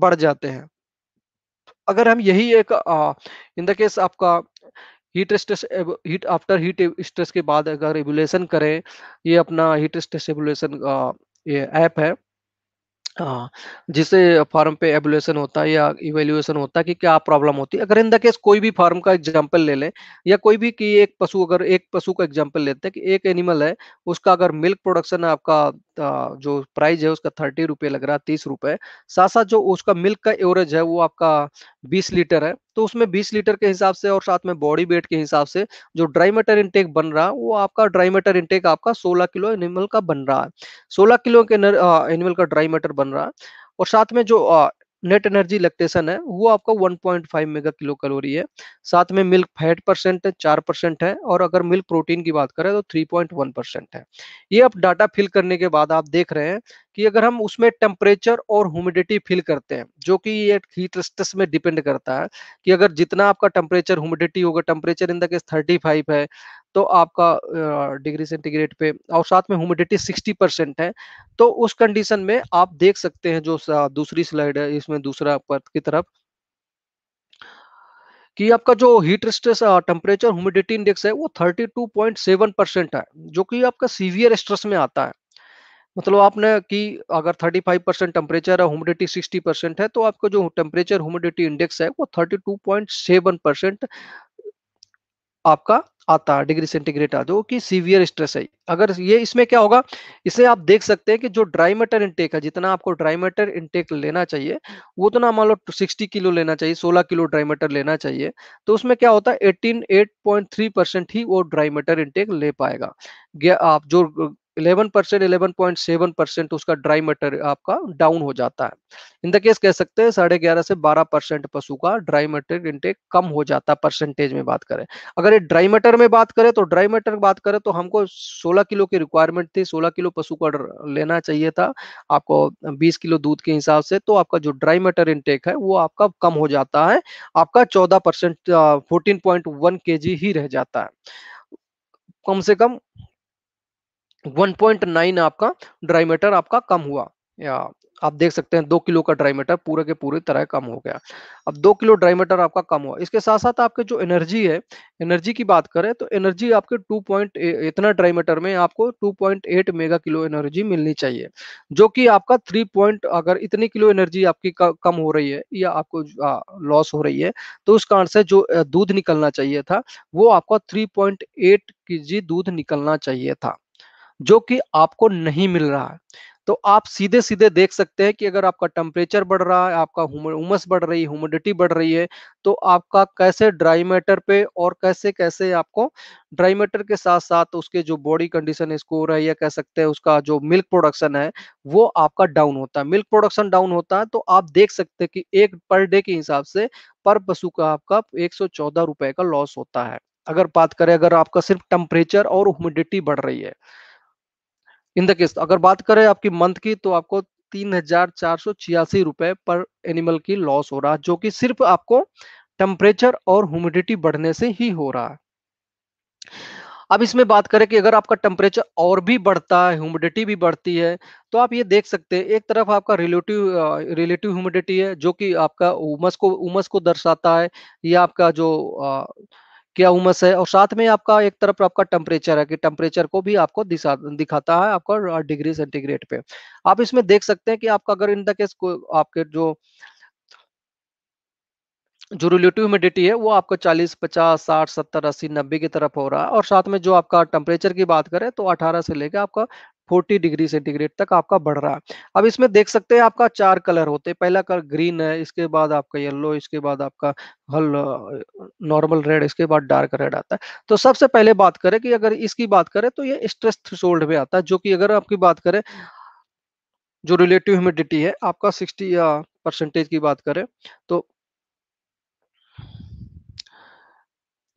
बढ़ जाते हैं अगर हम यही एक इन द केस आपका heat stress heat after heat stress के बाद अगर रेगुलेशन करें ये अपना हीट स्ट्रेस रेगुलेशन ये ऐप है हाँ, फॉर्म पे एवलुएशन होता है या इवेल्युएशन होता है कि क्या प्रॉब्लम होती है अगर इन द केस कोई भी फार्म का एग्जांपल ले लें या कोई भी कि एक पशु अगर एक पशु का एग्जांपल लेते हैं कि एक एनिमल है उसका अगर मिल्क प्रोडक्शन आपका जो प्राइस है उसका थर्टी रुपये लग रहा है तीस रुपये साथ साथ जो उसका मिल्क का एवरेज है वो आपका बीस लीटर है तो उसमें बीस लीटर के हिसाब से और साथ में बॉडी वेट के हिसाब से जो ड्राई मेटर इंटेक बन रहा है वो आपका ड्राई मेटर इंटेक आपका सोलह किलो एनिमल का बन रहा है सोलह किलो के एनिमल का ड्राई मेटर बन रहा है और साथ में जो नेट एनर्जी लैक्टेशन है वो आपका 1.5 मेगा किलो कैलोरी है साथ में मिल्क फैट परसेंट है चार परसेंट है और अगर मिल्क प्रोटीन की बात करें तो 3.1 परसेंट है ये आप डाटा फिल करने के बाद आप देख रहे हैं कि अगर हम उसमें टेम्परेचर और ह्यूमिडिटी फिल करते हैं जो कि ये हीट स्ट्रेस में डिपेंड करता है कि अगर जितना आपका टेम्परेचर ह्यूमिडिटी होगा टेम्परेचर इन द केस 35 है तो आपका डिग्री सेंटीग्रेड पे और साथ में ह्यूमिडिटी 60 परसेंट है तो उस कंडीशन में आप देख सकते हैं जो दूसरी स्लाइड है इसमें दूसरा पर्त की तरफ कि आपका जो heat stress temperature humidity index है वो 32.7 परसेंट है जो कि आपका सीवियर स्ट्रेस में आता है मतलब आपने कि अगर 35 फाइव परसेंट टेम्परेचर है ह्यूमिडिटी 60 परसेंट है तो आपका जो टेम्परेचर ह्यूमिडिटी इंडेक्स है वो 32.7 परसेंट आपका आता डिग्री सेंटीग्रेड आता वो कि सीवियर स्ट्रेस है अगर ये इसमें क्या होगा इसे आप देख सकते हैं कि जो ड्राई मैटर इंटेक है जितना आपको ड्राई मैटर इंटेक लेना चाहिए वो तो ना मान लो 60 किलो लेना चाहिए 16 किलो ड्राई मैटर लेना चाहिए तो उसमें क्या होता है एटीन एट ही वो ड्राई मैटर इंटेक ले पाएगा आप जो 11 percent eleven point seven percent उसका ड्राई मटेरियल आपका डाउन हो जाता है इन द केस कह सकते हैं साढ़े ग्यारह से बारह परसेंट पशु का ड्राई मटेरियल इंटेक कम हो जाता है परसेंटेज में बात करें अगर ये ड्राई मटर में बात करें तो ड्राई मटर बात करें तो हमको सोलह किलो की रिक्वायरमेंट थी सोलह किलो पशु का लेना चाहिए था आपको बीस किलो दूध के हिसाब से तो आपका जो ड्राई मटर इंटेक है वो आपका कम हो जाता है आपका चौदह परसेंट फोर्टीन पॉइंट वन के जी ही रह जाता है कम से कम 1.9 आपका ड्राई मैटर आपका कम हुआ या आप देख सकते हैं दो किलो का ड्राई मैटर पूरे के पूरे तरह कम हो गया अब दो किलो ड्राई मैटर आपका कम हुआ इसके साथ साथ आपके जो एनर्जी है एनर्जी की बात करें तो एनर्जी आपके 2. पॉइंट इतना ड्राई मैटर में आपको 2.8 मेगा किलो एनर्जी मिलनी चाहिए जो कि आपका 3. पॉइंट अगर इतनी किलो एनर्जी आपकी कम हो रही है या आपको लॉस हो रही है तो उस कारण से जो दूध निकलना चाहिए था वो आपका थ्री पॉइंट एट के जी दूध निकलना चाहिए था जो कि आपको नहीं मिल रहा है तो आप सीधे सीधे देख सकते हैं कि अगर आपका टेम्परेचर बढ़ रहा है आपका उमस बढ़ रही है ह्यूमिडिटी बढ़ रही है तो आपका कैसे ड्राई मैटर पे और कैसे कैसे आपको ड्राई मैटर के साथ साथ उसके जो बॉडी कंडीशन इसको है या कह सकते हैं उसका जो मिल्क प्रोडक्शन है वो आपका डाउन होता है मिल्क प्रोडक्शन डाउन होता है तो आप देख सकते हैं कि एक पर डे के हिसाब से पर पशु का आपका एक रुपए का लॉस होता है अगर बात करें अगर आपका सिर्फ टेम्परेचर और ह्यूमिडिटी बढ़ रही है इन द केस अगर बात करें आपकी मंथ की तो आपको तीन हजार चार सौ छियासी रुपए पर एनिमल की लॉस हो रहा है जो कि सिर्फ आपको टेम्परेचर और ह्यूमिडिटी बढ़ने से ही हो रहा है अब इसमें बात करें कि अगर आपका टेम्परेचर और भी बढ़ता है ह्यूमिडिटी भी बढ़ती है तो आप ये देख सकते हैं एक तरफ आपका रिलेटिव रिलेटिव ह्यूमिडिटी है जो कि आपका उमस को उमस को दर्शाता है या आपका जो आ, क्या उमस है और साथ में आपका एक तरफ आपका टेम्परेचर है कि टेम्परेचर को भी आपको दिखाता है आपका डिग्री सेंटीग्रेड पे आप इसमें देख सकते हैं कि आपका अगर इन द केस आपके जो जो रिलेटिव ह्यूमिडिटी है वो आपको 40, 50, 60, 70, 80, 90 की तरफ हो रहा है और साथ में जो आपका टेम्परेचर की बात करें तो 18 से लेकर आपका 40 डिग्री सेंटीग्रेड तक आपका बढ़ रहा है अब इसमें देख सकते हैं आपका चार कलर होते हैं पहला कलर ग्रीन है इसके बाद आपका येलो इसके बाद आपका हल नॉर्मल रेड इसके बाद डार्क रेड आता है तो सबसे पहले बात करें कि अगर इसकी बात करें तो ये स्ट्रेस थ्रेशोल्ड में आता है जो कि अगर आपकी बात करें जो रिलेटिव ह्यूमिडिटी है आपका सिक्सटी परसेंटेज की बात करें तो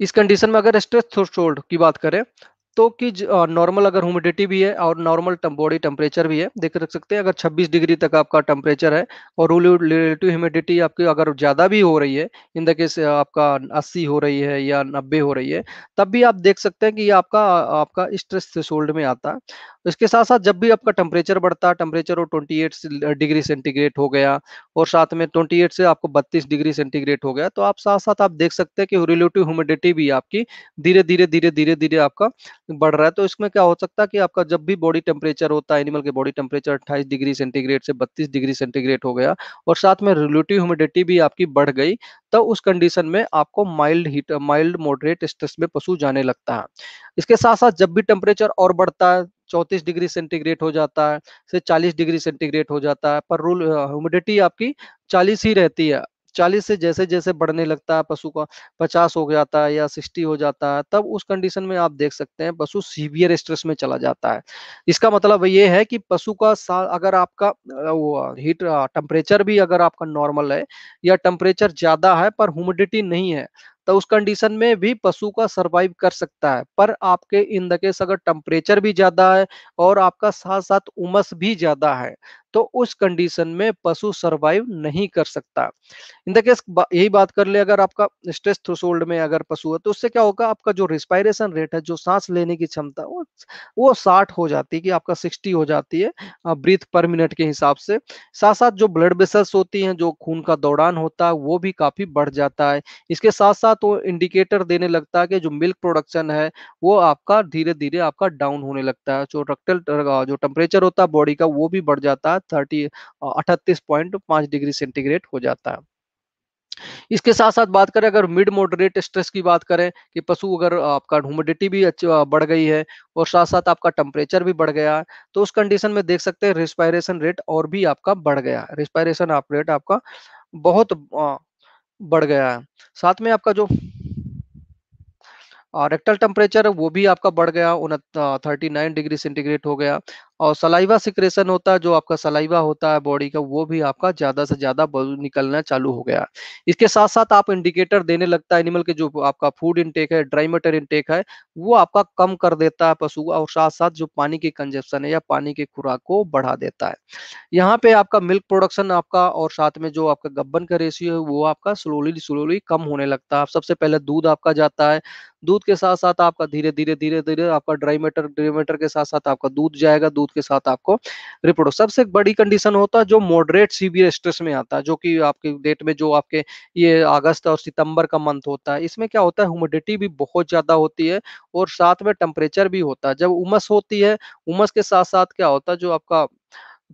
इस कंडीशन में अगर स्ट्रेस थ्रेशोल्ड की बात करें तो कि नॉर्मल अगर ह्यूमिडिटी भी है और नॉर्मल बॉडी टेम्परेचर भी है देख रख सकते हैं अगर 26 डिग्री तक आपका टेम्परेचर है और रिलेटिव ह्यूमिडिटी आपकी अगर ज़्यादा भी हो रही है इन द केस आपका 80 हो रही है या 90 हो रही है तब भी आप देख सकते हैं कि ये आपका आपका स्ट्रेस थ्रेशोल्ड में आता है इसके साथ साथ जब भी आपका टेम्परेचर बढ़ता है टेम्परेचर वो ट्वेंटी डिग्री सेंटीग्रेड हो गया और साथ में ट्वेंटी से आपको बत्तीस डिग्री सेंटीग्रेड हो गया तो आप साथ साथ आप देख सकते हैं कि रिलेटिव ह्यूमिडिटी भी आपकी धीरे धीरे धीरे धीरे धीरे आपका बढ़ रहा है तो इसमें क्या हो सकता है कि आपका जब भी बॉडी टेम्परेचर होता है एनिमल के बॉडी टेम्परेचर 28 डिग्री सेंटीग्रेड से 32 डिग्री सेंटीग्रेड हो गया और साथ में रिलेटिव ह्यूमिडिटी भी आपकी बढ़ गई तो उस कंडीशन में आपको mild heat mild moderate stress में पशु जाने लगता है इसके साथ साथ जब भी टेम्परेचर और बढ़ता है चौंतीस डिग्री सेंटीग्रेड हो जाता है से चालीस डिग्री सेंटीग्रेड हो जाता है पर रूल ह्यूमिडिटी आपकी चालीस ही रहती है चालीस से जैसे जैसे बढ़ने लगता है पशु का पचास हो जाता है या सिक्सटी हो जाता है तब उस कंडीशन में आप देख सकते हैं पशु सीवियर स्ट्रेस में चला जाता है इसका मतलब ये है कि पशु का अगर आपका वो हीट टेम्परेचर भी अगर आपका नॉर्मल है या टेम्परेचर ज्यादा है पर ह्यूमिडिटी नहीं है तो उस कंडीशन में भी पशु का सरवाइव कर सकता है पर आपके इन द केस अगर टेम्परेचर भी ज्यादा है और आपका साथ साथ उमस भी ज्यादा है तो उस कंडीशन में पशु सरवाइव नहीं कर सकता इन द केस यही बात कर ले अगर आपका स्ट्रेस थ्रोसोल्ड में अगर पशु है तो उससे क्या होगा आपका जो रिस्पायरेशन रेट है जो सांस लेने की क्षमता वो वो साठ हो जाती है कि आपका सिक्सटी हो जाती है ब्रीथ पर मिनट के हिसाब से साथ साथ जो ब्लड बेसल्स होती हैं जो खून का दौड़ान होता है वो भी काफी बढ़ जाता है इसके साथ साथ वो इंडिकेटर देने लगता है कि जो मिल्क प्रोडक्शन है वो आपका धीरे धीरे आपका डाउन होने लगता है जो रक्टल जो टेम्परेचर होता है बॉडी का वो भी बढ़ जाता है थर्टी अठतीस पॉइंट पांच डिग्री सेंटीग्रेड हो जाता है इसके साथ साथ बात करें अगर मिड मॉडरेट स्ट्रेस की बात करें कि पशु अगर आपका ह्यूमिडिटी भी बढ़ गई है और साथ साथ आपका टेम्परेचर भी बढ़ गया है तो उस कंडीशन में देख सकते हैं रिस्पायरेशन रेट और भी आपका बढ़ गया रिस्पायरेशन आप रेट आपका बहुत बढ़ गया है साथ में आपका जो रेक्टल टेम्परेचर वो भी आपका बढ़ गया थर्टी नाइन डिग्री सेंटीग्रेड हो गया और सलाइवा सिक्रेशन होता है जो आपका सलाइवा होता है बॉडी का वो भी आपका ज्यादा से ज्यादा निकलना चालू हो गया इसके साथ साथ आप इंडिकेटर देने लगता है एनिमल के जो आपका फूड इनटेक है ड्राई मटर इनटेक है वो आपका कम कर देता है पशु और साथ साथ जो पानी की कंजप्शन है या पानी की खुराक को बढ़ा देता है यहाँ पे आपका मिल्क प्रोडक्शन आपका और साथ में जो आपका गब्बन का रेशियो है वो आपका स्लोली स्लोली कम होने लगता है सबसे पहले दूध आपका जाता है दूध के साथ साथ आपका धीरे धीरे धीरे धीरे आपका ड्राई मैटर ड्राई मैटर के साथ साथ आपका दूध जाएगा दूध के साथ आपको रिपोर्ट सबसे बड़ी कंडीशन होता है जो मॉडरेट सीवियर स्ट्रेस में आता है जो कि आपके डेट में जो आपके ये अगस्त और सितंबर का मंथ होता है इसमें क्या होता है ह्यूमिडिटी भी बहुत ज्यादा होती है और साथ में टेम्परेचर भी होता है जब उमस होती है उमस के साथ साथ क्या होता है जो आपका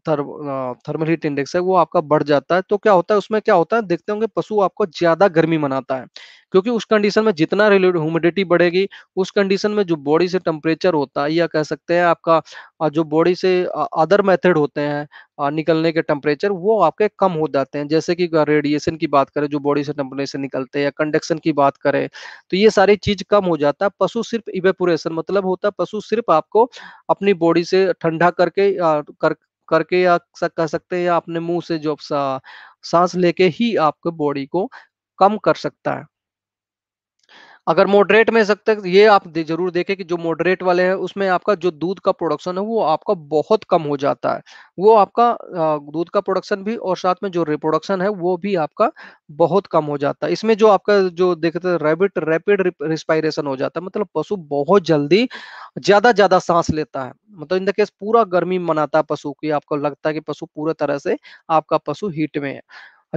थर्मल हीट इंडेक्स है वो आपका बढ़ जाता है तो क्या होता है उसमें क्या होता है देखते होंगे पशु आपको ज्यादा गर्मी मनाता है क्योंकि उस कंडीशन में जितना ह्यूमिडिटी बढ़ेगी उस कंडीशन में जो बॉडी से टेम्परेचर होता है या कह सकते हैं आपका जो बॉडी से अदर मेथड होते हैं निकलने के टेम्परेचर वो आपके कम हो जाते हैं जैसे कि रेडिएशन की बात करें जो बॉडी से टेम्परेचर निकलते हैं या कंडक्शन की बात करें तो ये सारी चीज कम हो जाता है पशु सिर्फ इवेपोरेशन मतलब होता है पशु सिर्फ आपको अपनी बॉडी से ठंडा करके कर करके या कह सकते हैं या अपने मुंह से जो सा सांस लेके ही आपके बॉडी को कम कर सकता है अगर मॉडरेट में सकते ये आप दे, जरूर देखें कि जो मॉडरेट वाले हैं उसमें आपका जो दूध का प्रोडक्शन है वो आपका बहुत कम हो जाता है वो आपका दूध का प्रोडक्शन भी और साथ में जो रिप्रोडक्शन है वो भी आपका बहुत कम हो जाता है इसमें जो आपका जो देखते हैं रेपिड रेपिड रिस्पायरेशन हो जाता है मतलब पशु बहुत जल्दी ज्यादा ज्यादा सांस लेता है मतलब इन द केस पूरा गर्मी मनाता है पशु की आपको लगता है कि पशु पूरा तरह से आपका पशु हीट में है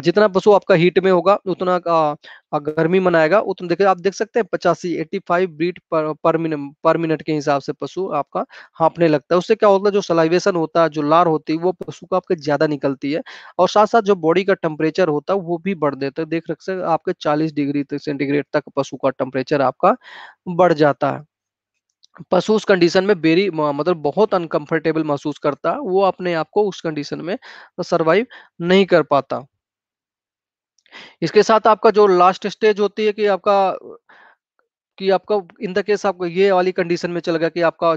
जितना पशु आपका हीट में होगा उतना का गर्मी मनाएगा उतना देखिए आप देख सकते हैं पचासी एट्टी फाइव ब्रीड पर पर मिनट पर मिनट के हिसाब से पशु आपका हाँपने लगता है उससे क्या होता है जो सलाइवेशन होता है जो लार होती है वो पशु का आपके ज्यादा निकलती है और साथ साथ जो बॉडी का टेम्परेचर होता है वो भी बढ़ देता है देख रख सकते आपके चालीस डिग्री सेंटीग्रेड तक पशु का टेम्परेचर आपका बढ़ जाता है पशु उस कंडीशन में बेरी मतलब बहुत अनकंफर्टेबल महसूस करता वो अपने आप को उस कंडीशन में सर्वाइव नहीं कर पाता इसके साथ आपका जो लास्ट स्टेज होती है कि आपका कि आपका इन द केस आपको ये वाली कंडीशन में चल गया कि आपका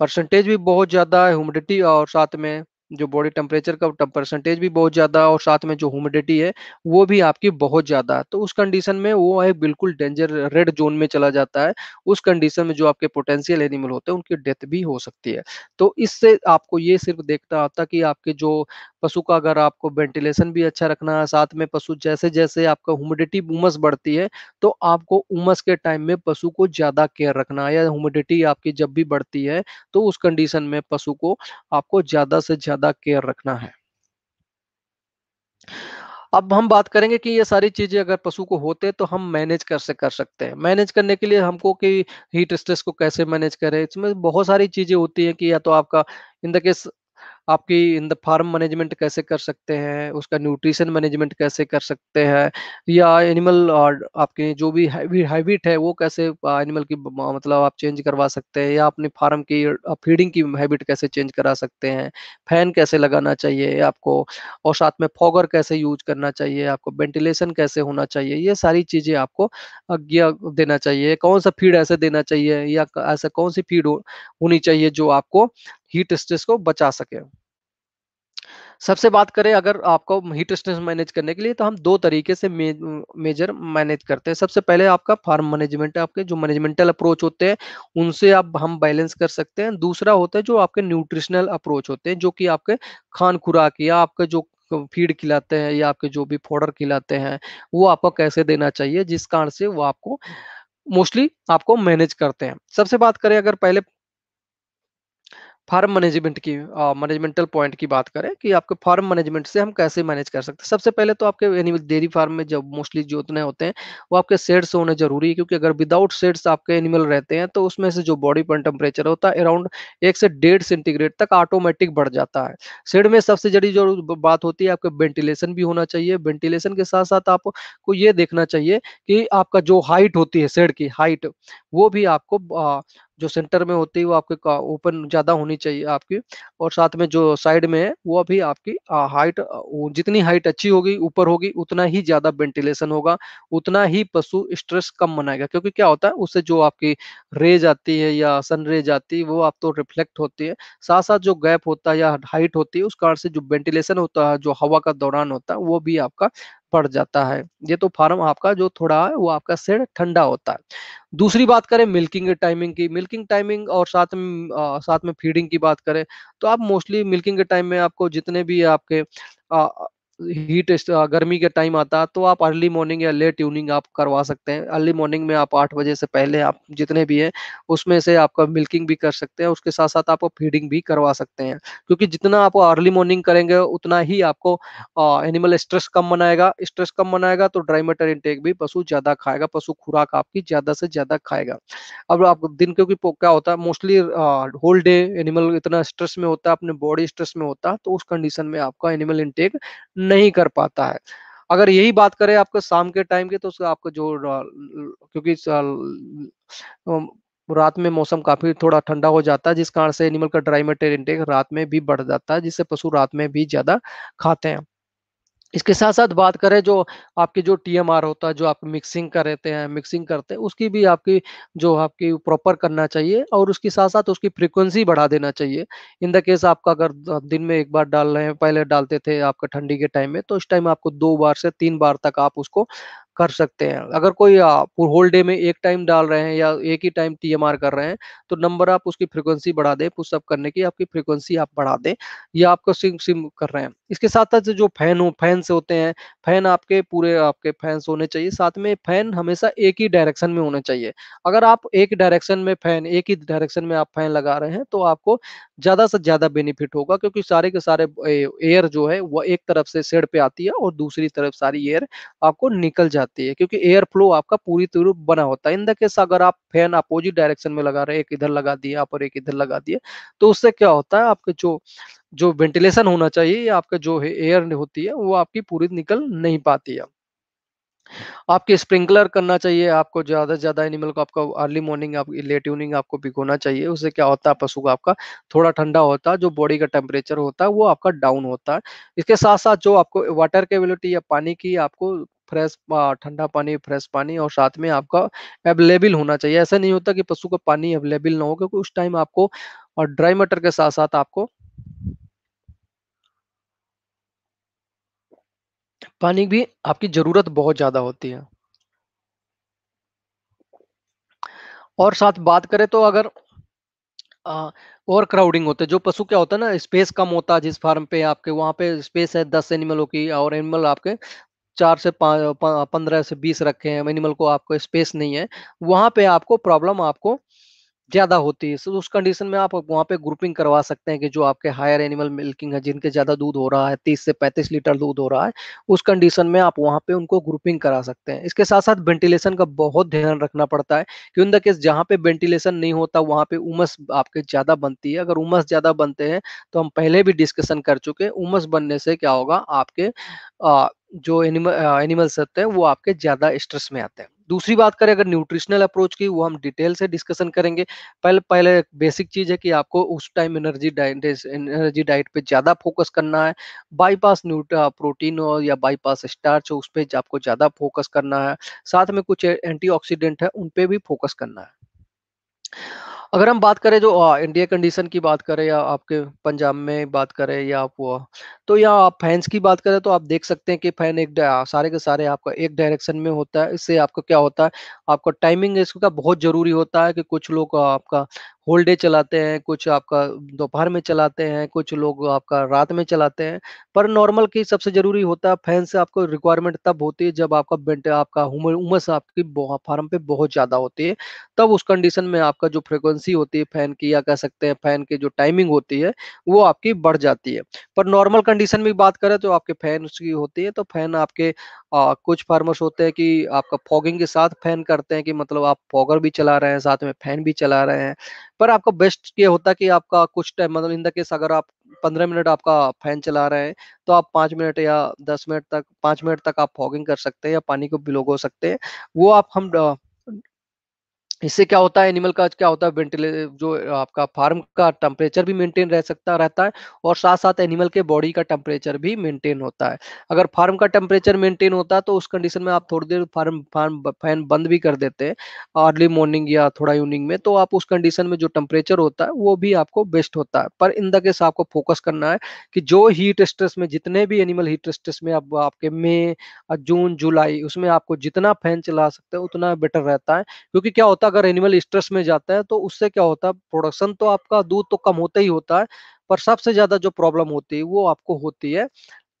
परसेंटेज भी बहुत ज़्यादा है ह्यूमिडिटी और साथ में जो बॉडी टेम्परेचर का परसेंटेज भी बहुत ज़्यादा और साथ में जो ह्यूमिडिटी है वो भी आपकी बहुत ज़्यादा तो उस कंडीशन में वो है बिल्कुल डेंजर रेड जोन में चला जाता है उस कंडीशन में जो आपके पोटेंशियल एनिमल होते हैं उनकी डेथ भी हो सकती है तो इससे आपको ये सिर्फ देखता आता कि आपके जो पशु का अगर आपको वेंटिलेशन भी अच्छा रखना है साथ में पशु जैसे जैसे आपका ह्यूमिडिटी उमस बढ़ती है तो आपको उमस के टाइम में पशु को ज्यादा केयर रखना है या ह्यूमिडिटी आपकी जब भी बढ़ती है तो उस कंडीशन में पशु को आपको ज्यादा से ज्यादा केयर रखना है अब हम बात करेंगे कि ये सारी चीजें अगर पशु को होते तो हम मैनेज कैसे कर सकते हैं मैनेज करने के लिए हमको कि हीट स्ट्रेस को कैसे मैनेज करें इसमें बहुत सारी चीजें होती हैं कि या तो आपका इन द केस आपकी इन द फार्म मैनेजमेंट कैसे कर सकते हैं उसका न्यूट्रिशन मैनेजमेंट कैसे कर सकते हैं या एनिमल और आपके जो भी हैबिट है वो कैसे एनिमल की मतलब आप चेंज करवा सकते हैं या अपने फार्म की फीडिंग की हैबिट कैसे चेंज करा सकते हैं फैन कैसे लगाना चाहिए आपको और साथ में फॉगर कैसे यूज करना चाहिए आपको वेंटिलेशन कैसे होना चाहिए ये सारी चीज़ें आपको आज्ञा देना चाहिए कौन सा फीड ऐसे देना चाहिए या ऐसा कौन सी फीड होनी चाहिए जो आपको हीट स्ट्रेस को बचा सके सबसे बात करें अगर आपको हीट स्ट्रेस मैनेज करने के लिए तो हम दो तरीके से मे, मेजर मैनेज करते हैं सबसे पहले आपका फार्म मैनेजमेंट आपके जो मैनेजमेंटल अप्रोच होते हैं उनसे आप हम बैलेंस कर सकते हैं दूसरा होता है जो आपके न्यूट्रिशनल अप्रोच होते हैं जो कि आपके खान खुराक या आपके जो फीड खिलाते हैं या आपके जो भी फोडर खिलाते हैं वो आपको कैसे देना चाहिए जिस कारण से वो आपको मोस्टली आपको मैनेज करते हैं सबसे बात करें अगर पहले फार्म मैनेजमेंट की मैनेजमेंटल uh, पॉइंट की बात करें कि आपके फार्म मैनेजमेंट से हम कैसे मैनेज कर सकते हैं सबसे पहले तो आपके एनिमल डेयरी फार्म में जब मोस्टली जोतने होते हैं वो आपके सेड्स होने जरूरी है क्योंकि अगर विदाउट सेड्स आपके एनिमल रहते हैं तो उसमें से जो बॉडी पॉइंट टेम्परेचर होता है अराउंड एक से डेढ़ सेंटीग्रेड तक ऑटोमेटिक बढ़ जाता है सेड में सबसे जड़ी जो बात होती है आपके वेंटिलेशन भी होना चाहिए वेंटिलेशन के साथ साथ आपको ये देखना चाहिए कि आपका जो हाइट होती है सेड की हाइट वो भी आपको uh, जो सेंटर में होती है वो आपके ओपन ज्यादा होनी चाहिए आपकी और साथ में जो साइड में है वो भी आपकी हाइट जितनी हाइट अच्छी होगी ऊपर होगी उतना ही ज्यादा वेंटिलेशन होगा उतना ही पशु स्ट्रेस कम मनाएगा क्योंकि क्या होता है उससे जो आपकी रेज आती है या सन रेज आती है वो आप तो रिफ्लेक्ट होती है साथ साथ जो गैप होता है या हाइट होती है उस कारण से जो वेंटिलेशन होता है जो हवा का दौरान होता है वो भी आपका पड़ जाता है ये तो फार्म आपका जो थोड़ा है वो आपका सेड ठंडा होता है दूसरी बात करें मिल्किंग टाइमिंग की मिल्किंग टाइमिंग और साथ में आ, साथ में फीडिंग की बात करें तो आप मोस्टली मिल्किंग के टाइम में आपको जितने भी आपके आ, हीट गर्मी का टाइम आता है तो आप अर्ली मॉर्निंग या लेट ट्यूनिंग आप करवा सकते हैं अर्ली मॉर्निंग में आप आठ बजे से पहले आप जितने भी हैं उसमें से आपका मिल्किंग भी कर सकते हैं उसके साथ साथ आपको फीडिंग भी करवा सकते हैं क्योंकि जितना आप अर्ली मॉर्निंग करेंगे उतना ही आपको आ, एनिमल स्ट्रेस कम बनाएगा स्ट्रेस कम बनाएगा तो ड्राई मेटर इनटेक भी पशु ज्यादा खाएगा पशु खुराक आपकी ज्यादा से ज्यादा खाएगा अब आप दिन क्योंकि क्या होता है मोस्टली होल डे एनिमल इतना स्ट्रेस में होता है अपने बॉडी स्ट्रेस में होता है तो उस कंडीशन में आपका एनिमल इनटेक नहीं कर पाता है अगर यही बात करें आपको शाम के टाइम की तो उसका आपको जो क्योंकि रात में मौसम काफी थोड़ा ठंडा हो जाता है जिस कारण से एनिमल का ड्राई मेटेरियल इंटेक रात में भी बढ़ जाता है जिससे पशु रात में भी ज्यादा खाते हैं इसके साथ साथ बात करें जो आपके जो टी होता है जो आप मिक्सिंग कर रहते हैं मिक्सिंग करते हैं उसकी भी आपकी जो आपकी प्रॉपर करना चाहिए और उसके साथ साथ उसकी फ्रीक्वेंसी बढ़ा देना चाहिए इन द केस आपका अगर दिन में एक बार डाल रहे हैं पहले डालते थे आपका ठंडी के टाइम में तो इस टाइम आपको दो बार से तीन बार तक आप उसको कर सकते हैं अगर कोई होल डे में एक टाइम डाल रहे हैं या एक ही टाइम टी कर रहे हैं तो नंबर आप उसकी फ्रिक्वेंसी बढ़ा दें पुशअप करने की आपकी फ्रिक्वेंसी आप बढ़ा दें या आपको सिम सिम कर रहे हैं इसके साथ साथ जो फैन हो फैंस होते हैं फैन आपके पूरे आपके फैंस होने चाहिए साथ में फैन हमेशा एक ही डायरेक्शन में होने चाहिए अगर आप एक डायरेक्शन में फैन एक ही डायरेक्शन में आप फैन लगा रहे हैं तो आपको ज़्यादा से ज़्यादा बेनिफिट होगा क्योंकि सारे के सारे एयर जो है वह एक तरफ से शेड पे आती है और दूसरी तरफ सारी एयर आपको निकल जाती है क्योंकि एयर फ्लो आपका पूरी तरह बना होता है इन द केस अगर आप फैन अपोजिट डायरेक्शन में लगा रहे हैं एक इधर लगा दिया आप और एक इधर लगा दिए तो उससे क्या होता है आपके जो जो वेंटिलेशन होना चाहिए आपका जो है एयर होती है वो आपकी पूरी निकल नहीं पाती है आपके स्प्रिंकलर करना चाहिए आपको ज्यादा से ज्यादा एनिमल को आपका अर्ली मॉर्निंग आप लेट इवनिंग आपको भिगोना चाहिए उससे क्या होता है पशु का आपका थोड़ा ठंडा होता है जो बॉडी का टेम्परेचर होता है वो आपका डाउन होता है इसके साथ साथ जो आपको वाटर केबिलिटी या पानी की आपको फ्रेश ठंडा पानी फ्रेश पानी और साथ में आपका अवेलेबल होना चाहिए ऐसा नहीं होता कि पशु का पानी अवेलेबल ना हो क्योंकि उस टाइम आपको और ड्राई मटर के साथ साथ आपको पानी भी आपकी जरूरत बहुत ज्यादा होती है और साथ बात करें तो अगर ओवर क्राउडिंग होते जो पशु क्या होता है ना स्पेस कम होता है जिस फार्म पे आपके वहां पे स्पेस है दस एनिमलों की और एनिमल आपके चार से पंद्रह से बीस रखे हैं एनिमल को आपको स्पेस नहीं है वहां पे आपको प्रॉब्लम आपको ज्यादा होती है तो उस कंडीशन में आप वहाँ पे ग्रुपिंग करवा सकते हैं कि जो आपके हायर एनिमल मिल्किंग है जिनके ज्यादा दूध हो रहा है तीस से पैंतीस लीटर दूध हो रहा है उस कंडीशन में आप वहाँ पे उनको ग्रुपिंग करा सकते हैं इसके साथ साथ वेंटिलेशन का बहुत ध्यान रखना पड़ता है कि इन द केस जहाँ पे वेंटिलेशन नहीं होता वहाँ पे उमस आपके ज्यादा बनती है अगर उमस ज्यादा बनते हैं तो हम पहले भी डिस्कशन कर चुके हैं उमस बनने से क्या होगा आपके जो एनिमल एनिमल्स होते हैं वो आपके ज्यादा स्ट्रेस में आते हैं दूसरी बात करें अगर न्यूट्रिशनल अप्रोच की वो हम डिटेल से डिस्कशन करेंगे पहले पहले बेसिक चीज है कि आपको उस time energy diet energy diet पे ज्यादा फोकस करना है बाईपास प्रोटीन हो या बाईपास स्टार्च हो उस पर आपको ज्यादा फोकस करना है साथ में कुछ एंटीऑक्सीडेंट है उन भी फोकस करना है अगर हम बात करें जो इंडिया कंडीशन की बात करें या आपके पंजाब में बात करें या आप वो तो या आप फैंस की बात करें तो आप देख सकते हैं कि फैन एक सारे के सारे आपका एक डायरेक्शन में होता है इससे आपका क्या होता है आपका टाइमिंग इसका बहुत जरूरी होता है कि कुछ लोग आपका होल डे चलाते हैं कुछ आपका दोपहर में चलाते हैं कुछ लोग आपका रात में चलाते हैं पर नॉर्मल की सबसे जरूरी होता है फैन से आपको रिक्वायरमेंट तब होती है जब आपका बेंट आपका उमस आपकी फार्म पे बहुत ज़्यादा होती है तब उस कंडीशन में आपका जो फ्रिक्वेंसी होती है फैन की या कह सकते हैं फैन की जो टाइमिंग होती है वो आपकी बढ़ जाती है पर नॉर्मल कंडीशन में बात करें तो आपके फैन उसकी होती है तो फैन आपके आ, कुछ फार्मर्स होते हैं कि आपका फॉगिंग के साथ फैन करते हैं कि मतलब आप फॉगर भी चला रहे हैं साथ में फैन भी चला रहे हैं पर आपका बेस्ट ये होता है कि आपका कुछ टाइम मतलब इन द केस अगर आप पंद्रह मिनट आपका फैन चला रहे हैं तो आप पाँच मिनट या दस मिनट तक पाँच मिनट तक आप फॉगिंग कर सकते हैं या पानी को बिलोगो सकते हैं वो आप हम इससे क्या होता है एनिमल का क्या होता है वेंटिले जो आपका फार्म का टेम्परेचर भी मेंटेन रह सकता रहता है और साथ साथ एनिमल के बॉडी का टेम्परेचर भी मेंटेन होता है अगर फार्म का टेम्परेचर मेंटेन होता है तो उस कंडीशन में आप थोड़ी देर फार्म फार्म फैन बंद भी कर देते हैं अर्ली मॉर्निंग या थोड़ा इवनिंग में तो आप उस कंडीशन में जो टेम्परेचर होता है वो भी आपको बेस्ट होता है पर इन द केस आपको फोकस करना है कि जो हीट स्ट्रेस में जितने भी एनिमल हीट स्ट्रेस में आप आपके मई जून जुलाई उसमें आपको जितना फैन चला सकते हैं उतना बेटर रहता है क्योंकि क्या होता है अगर एनिमल स्ट्रेस में जाता है तो उससे क्या होता है प्रोडक्शन तो आपका दूध तो कम होता ही होता है पर सबसे ज्यादा जो प्रॉब्लम होती है वो आपको होती है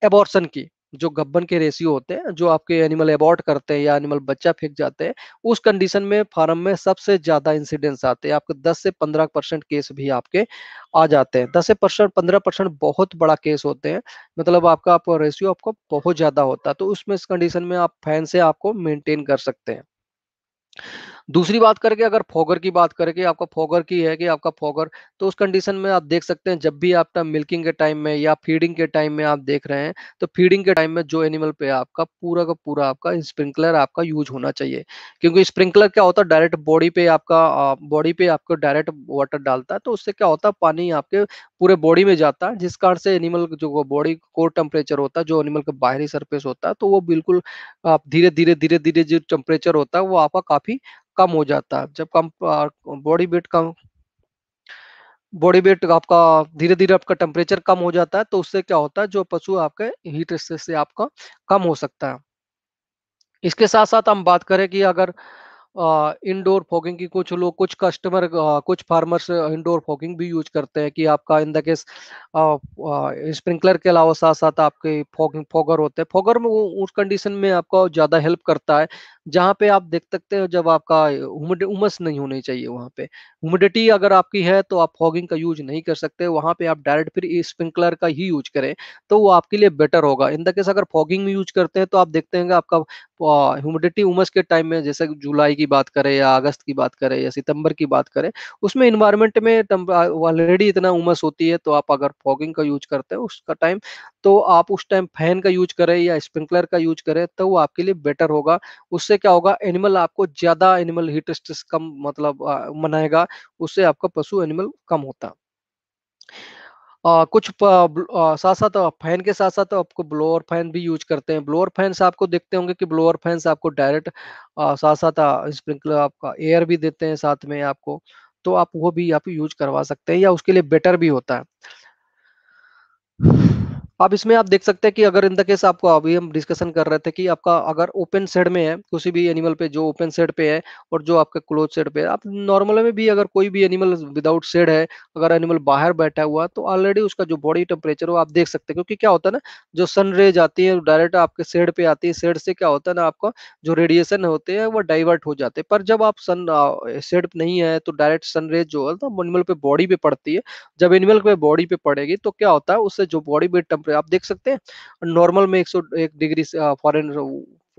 एबॉर्सन की जो गब्बन के रेशियो होते हैं जो आपके एनिमल एबॉर्ट करते हैं या एनिमल बच्चा फेंक जाते हैं उस कंडीशन में फार्म में सबसे ज्यादा इंसिडेंस आते हैं आपके 10 से 15 परसेंट केस भी आपके आ जाते हैं 10 से परसेंट पंद्रह परसेंट बहुत बड़ा केस होते हैं मतलब आपका आपका रेशियो आपको बहुत ज्यादा होता है तो उसमें इस कंडीशन में आप फैन से आपको मेनटेन कर सकते हैं दूसरी बात करके अगर फोगर की बात करके आपका फोगर की है कि आपका फोगर तो उस कंडीशन में आप देख सकते हैं जब भी आपका मिल्किंग के टाइम में या फीडिंग के टाइम में आप देख रहे हैं तो फीडिंग के टाइम में जो एनिमल पे आपका पूरा का पूरा आपका स्प्रिंकलर आपका यूज होना चाहिए क्योंकि स्प्रिंकलर क्या होता है डायरेक्ट बॉडी पे आपका बॉडी पे आपको डायरेक्ट वाटर डालता है तो उससे क्या होता है पानी आपके पूरे बॉडी में जाता है जिस कारण से एनिमल जो बॉडी कोर टेम्परेचर होता है जो एनिमल का बाहरी सरफेस होता है तो वो बिल्कुल आप धीरे धीरे धीरे धीरे जो टेम्परेचर होता है वो आपका काफी कम हो जाता है जब कम बॉडी वेट कम बॉडी वेट आपका धीरे धीरे आपका टेम्परेचर कम हो जाता है तो उससे क्या होता है जो पशु आपके हीट स्ट्रेस से आपका कम हो सकता है इसके साथ साथ हम बात करें कि अगर इंडोर फॉगिंग की कुछ लोग कुछ कस्टमर कुछ फार्मर्स इंडोर फॉगिंग भी यूज करते हैं कि आपका इन द केस स्प्रिंकलर के अलावा साथ साथ आपके फॉगिंग फॉगर होते हैं फॉगर में वो उस कंडीशन में आपका ज़्यादा हेल्प करता है जहाँ पे आप देख सकते हो जब आपका उमस नहीं होनी चाहिए वहाँ पे ह्यूमिडिटी अगर आपकी है तो आप फॉगिंग का यूज नहीं कर सकते वहाँ पे आप डायरेक्ट फिर स्प्रिंकलर का ही यूज करें तो वो आपके लिए बेटर होगा इन द केस अगर फॉगिंग में यूज करते हैं तो आप देखते हैं आपका ह्यूमिडिटी उमस के टाइम में जैसे जुलाई की बात करें या अगस्त की बात करें या सितंबर की बात करें उसमें इन्वायरमेंट में ऑलरेडी इतना उमस होती है तो आप अगर फॉगिंग का यूज करते हैं उसका टाइम तो आप उस टाइम फैन का यूज करें या स्प्रिंकलर का यूज करें तो वो आपके लिए बेटर होगा उससे क्या होगा एनिमल आपको ज्यादा एनिमल हीट स्ट्रेस कम मतलब मनाएगा उससे आपका पशु एनिमल कम होता आ, कुछ आ, साथ साथ फैन के साथ साथ आपको ब्लोअर फैन भी यूज करते हैं ब्लोअर फैन से आपको देखते होंगे कि ब्लोअर फैन से आपको डायरेक्ट साथ साथ स्प्रिंकलर आपका एयर भी देते हैं साथ में आपको तो आप वो भी आप यूज करवा सकते हैं या उसके लिए बेटर भी होता है अब इसमें आप देख सकते हैं कि अगर इन द केस आपको अभी हम डिस्कशन कर रहे थे कि आपका अगर ओपन सेड में है किसी भी एनिमल पे जो ओपन सेड पे है और जो आपका क्लोज सेड पे है आप नॉर्मल में भी अगर कोई भी एनिमल विदाउट सेड है अगर एनिमल बाहर बैठा हुआ तो ऑलरेडी उसका जो बॉडी टेम्परेचर हो आप देख सकते हैं क्योंकि क्या होता है ना जो सन रेज आती है डायरेक्ट आपके शेड पे आती है शेड से क्या होता है ना आपका जो रेडिएशन होते हैं वो डाइवर्ट हो जाते हैं पर जब आप सन शेड नहीं है तो डायरेक्ट सन रेज जो है एनिमल तो पे बॉडी पे पड़ती है जब एनिमल पे बॉडी पे पड़ेगी तो क्या होता है उससे जो बॉडी पे पे आप देख सकते हैं नॉर्मल में एक सौ एक degree Fahrenheit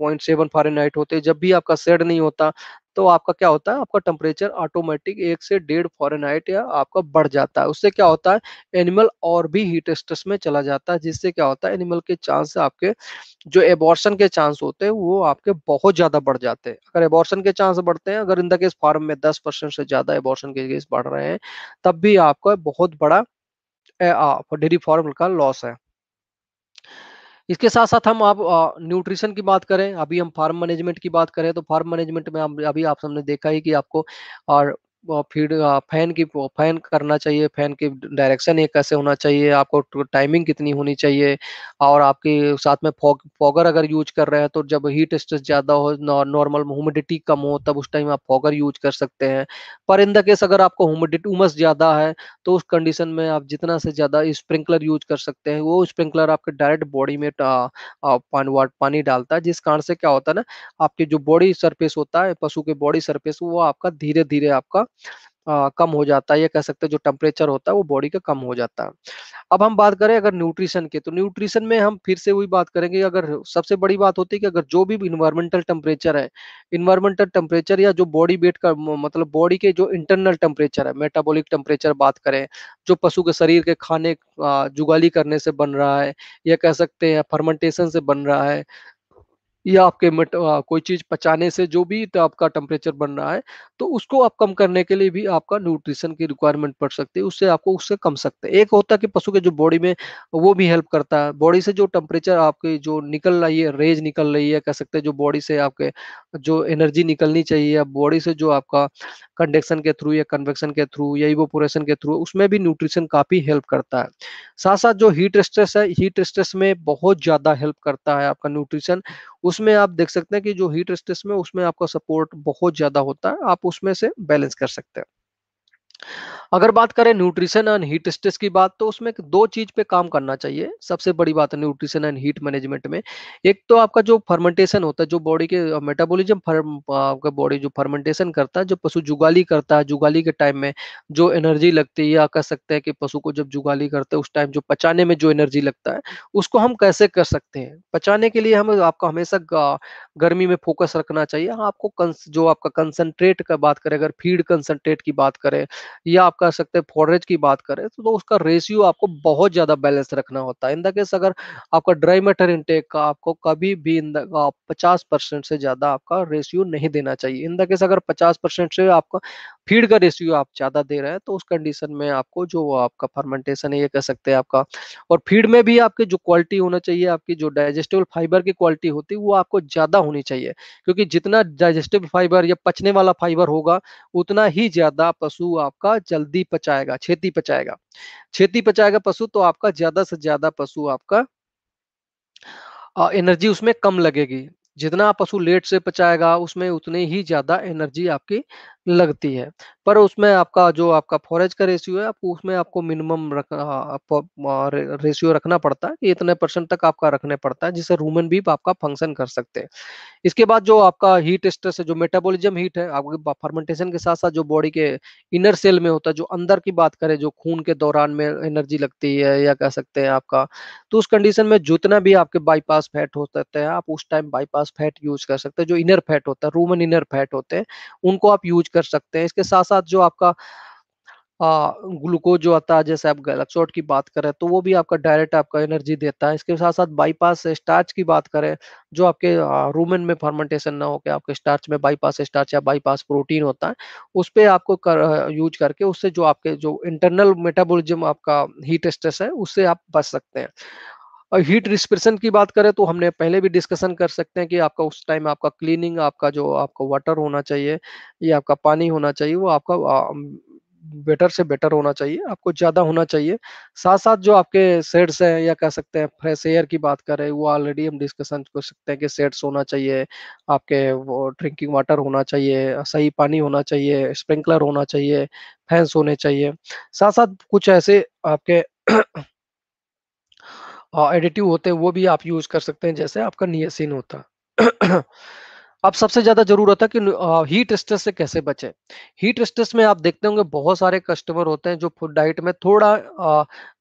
point seven Fahrenheit होते हैं जब भी आपका सेड नहीं होता तो आपका क्या होता है आपका टेम्परेचर ऑटोमेटिक एक से डेढ़ फॉरन या आपका बढ़ जाता है उससे क्या होता है एनिमल और भी हीट स्ट्रेस में चला जाता है जिससे क्या होता है एनिमल के चांस आपके जो एबॉर्सन के चांस होते हैं वो आपके बहुत ज्यादा बढ़ जाते हैं अगर एबॉर्सन के चांस बढ़ते हैं अगर इन द केस फार्म में दस से ज्यादा एबॉर्सन के केस बढ़ रहे हैं तब भी आपका बहुत बड़ा डेरी फार्म का लॉस है इसके साथ साथ हम आप न्यूट्रिशन की बात करें अभी हम फार्म मैनेजमेंट की बात करें तो फार्म मैनेजमेंट में अभी आप सबने देखा ही कि आपको और फीड फैन की फैन करना चाहिए फैन की डायरेक्शन एक कैसे होना चाहिए आपको टाइमिंग कितनी होनी चाहिए और आपके साथ में फॉग फॉगर अगर यूज कर रहे हैं तो जब हीट स्ट्रेस ज़्यादा हो नॉर्मल ह्यूमिडिटी कम हो तब उस टाइम आप फॉगर यूज कर सकते हैं पर इन द केस अगर आपको ह्यूमिडिटी उमस ज़्यादा है तो उस कंडीशन में आप जितना से ज़्यादा स्प्रिंकलर यूज कर सकते हैं वो स्प्रिंकलर आपके डायरेक्ट बॉडी में पानी पानी डालता है जिस कारण से क्या होता है ना आपके जो बॉडी सरफेस होता है पशु के बॉडी सरफेस वो आपका धीरे धीरे आपका आ, कम हो जाता है या कह सकते हैं जो टेम्परेचर होता है वो बॉडी का कम हो जाता है अब हम बात करें अगर न्यूट्रिशन के तो न्यूट्रिशन में हम फिर से वही बात करेंगे अगर सबसे बड़ी बात होती है कि अगर जो भी इन्वायरमेंटल टेम्परेचर है इन्वायरमेंटल टेम्परेचर या जो बॉडी वेट का मतलब बॉडी के जो इंटरनल टेम्परेचर है मेटाबॉलिक टेम्परेचर बात करें जो पशु के शरीर के खाने जुगाली करने से बन रहा है या कह सकते हैं फर्मेंटेशन से बन रहा है या आपके मट कोई चीज पचाने से जो भी तो आपका टेम्परेचर बन रहा है तो उसको आप कम करने के लिए भी आपका न्यूट्रिशन की रिक्वायरमेंट पड़ सकती है उससे आपको उससे कम सकते हैं एक होता है कि पशु के जो बॉडी में वो भी हेल्प करता है बॉडी से जो टेम्परेचर आपकी जो निकल रही है रेज निकल रही है कह सकते हैं जो बॉडी से आपके जो एनर्जी निकलनी चाहिए बॉडी से जो आपका कंडेक्शन के थ्रू या कन्वेक्शन के थ्रू या इवोपोरेशन के थ्रू उसमें भी न्यूट्रिशन काफी हेल्प करता है साथ साथ जो हीट स्ट्रेस है हीट स्ट्रेस में बहुत ज्यादा हेल्प करता है आपका न्यूट्रिशन उसमें आप देख सकते हैं कि जो हीट स्ट्रेस में उसमें आपका सपोर्ट बहुत ज्यादा होता है आप उसमें से बैलेंस कर सकते हैं अगर बात करें न्यूट्रिशन एंड हीट स्ट्रेस की बात तो उसमें दो चीज पे काम करना चाहिए सबसे बड़ी बात है न्यूट्रिशन एंड हीट मैनेजमेंट में एक तो आपका जो फर्मेंटेशन होता है जो बॉडी के मेटाबॉलिज्म आपका बॉडी जो फर्मेंटेशन करता है जो पशु जुगाली करता है जुगाली के टाइम में जो एनर्जी लगती है या कह सकते हैं कि पशु को जब जुगाली करते हैं उस टाइम जो पचाने में जो एनर्जी लगता है उसको हम कैसे कर सकते हैं पचाने के लिए हमें आपका हमेशा गर्मी में फोकस रखना चाहिए हाँ, आपको जो आपका कंसनट्रेट का बात करें अगर फीड कंसनट्रेट की बात करें या आप कह सकते हैं फोडरेज की बात करें तो, तो उसका रेशियो आपको बहुत ज्यादा बैलेंस रखना होता है इन द केस अगर आपका ड्राई मैटर इनटेक का आपको कभी भी इन पचास परसेंट से ज्यादा आपका रेशियो नहीं देना चाहिए इन द केस अगर पचास परसेंट से आपका फीड का रेशियो आप ज्यादा दे रहे हैं तो उस कंडीशन में आपको जो आपका फर्मेंटेशन है ये कह सकते हैं आपका और फीड में भी आपके जो क्वालिटी होना चाहिए आपकी जो डाइजेस्टिबल फाइबर की क्वालिटी होती है वो आपको ज्यादा होनी चाहिए क्योंकि जितना डाइजेस्टिव फाइबर या पचने वाला फाइबर होगा उतना ही ज्यादा पशु आपका जल्दी पचाएगा छेती पचाएगा छेती पचाएगा पशु तो आपका ज्यादा से ज्यादा पशु आपका आ, एनर्जी उसमें कम लगेगी जितना पशु लेट से पचाएगा उसमें उतनी ही ज्यादा एनर्जी आपकी लगती है पर उसमें आपका जो आपका फॉरेज का रेशियो है आपको उसमें आपको मिनिमम रख रेशियो रखना पड़ता है कि इतने परसेंट तक आपका रखने पड़ता है जिससे रूमन भी आपका फंक्शन कर सकते हैं इसके बाद जो आपका हीट स्ट्रेस है जो मेटाबॉलिज्म हीट है आपके फर्मेंटेशन के साथ साथ जो बॉडी के इनर सेल में होता है जो अंदर की बात करें जो खून के दौरान में एनर्जी लगती है या कह सकते हैं आपका तो उस कंडीशन में जितना भी आपके बाईपास फैट हो सकते हैं आप उस टाइम बाईपास फैट यूज कर सकते हैं जो इनर फैट होता है रूमन इनर फैट होते हैं उनको आप यूज कर कर सकते हैं इसके साथ साथ जो आपका ग्लूकोज जो आता है जैसे आप गैलेक्सोट की बात करें तो वो भी आपका डायरेक्ट आपका एनर्जी देता है इसके साथ साथ बाईपास स्टार्च की बात करें जो आपके रूमेन में फर्मेंटेशन ना होकर आपके स्टार्च में बाईपास स्टार्च या बाईपास प्रोटीन होता है उस पर आपको कर, यूज करके उससे जो आपके जो इंटरनल मेटाबोलिज्म आपका हीट स्ट्रेस है उससे आप बच सकते हैं और हीट रिस्प्रेशन की बात करें तो हमने पहले भी डिस्कशन कर सकते हैं कि आपका उस टाइम आपका क्लीनिंग आपका जो आपका वाटर होना चाहिए या आपका पानी होना चाहिए वो आपका बेटर से बेटर होना चाहिए आपको ज़्यादा होना चाहिए साथ साथ जो आपके सेड्स हैं या कह सकते हैं फ्रेश एयर की बात करें वो ऑलरेडी हम डिस्कशन कर सकते हैं कि सेड्स होना चाहिए आपके वो ड्रिंकिंग वाटर होना चाहिए सही पानी होना चाहिए स्प्रिंकलर होना चाहिए फैंस होने चाहिए साथ साथ कुछ ऐसे आपके हाँ, एडिटिव होते हैं वो भी आप यूज कर सकते हैं जैसे आपका नियसिन होता अब सबसे ज्यादा जरूरत है कि हीट स्ट्रेस से कैसे बचे हीट स्ट्रेस में आप देखते होंगे बहुत सारे कस्टमर होते हैं जो फूड डाइट में थोड़ा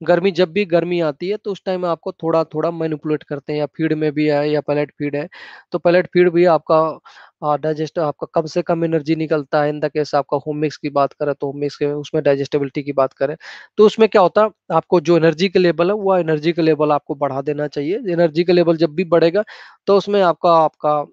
गर्मी जब भी गर्मी आती है तो उस टाइम आपको थोड़ा थोड़ा मैनिपुलेट करते हैं या फीड में भी है या पैलेट फीड है तो पैलेट फीड भी आपका डाइजेस्ट आपका कम से कम एनर्जी निकलता है इन द केस आपका होम मिक्स की बात करें तो होम मिक्स उसमें डाइजेस्टेबिलिटी की बात करें तो उसमें क्या होता है आपको जो एनर्जी का लेवल है वो एनर्जी का लेवल आपको बढ़ा देना चाहिए एनर्जी का लेवल जब भी बढ़ेगा तो उसमें आपका आपका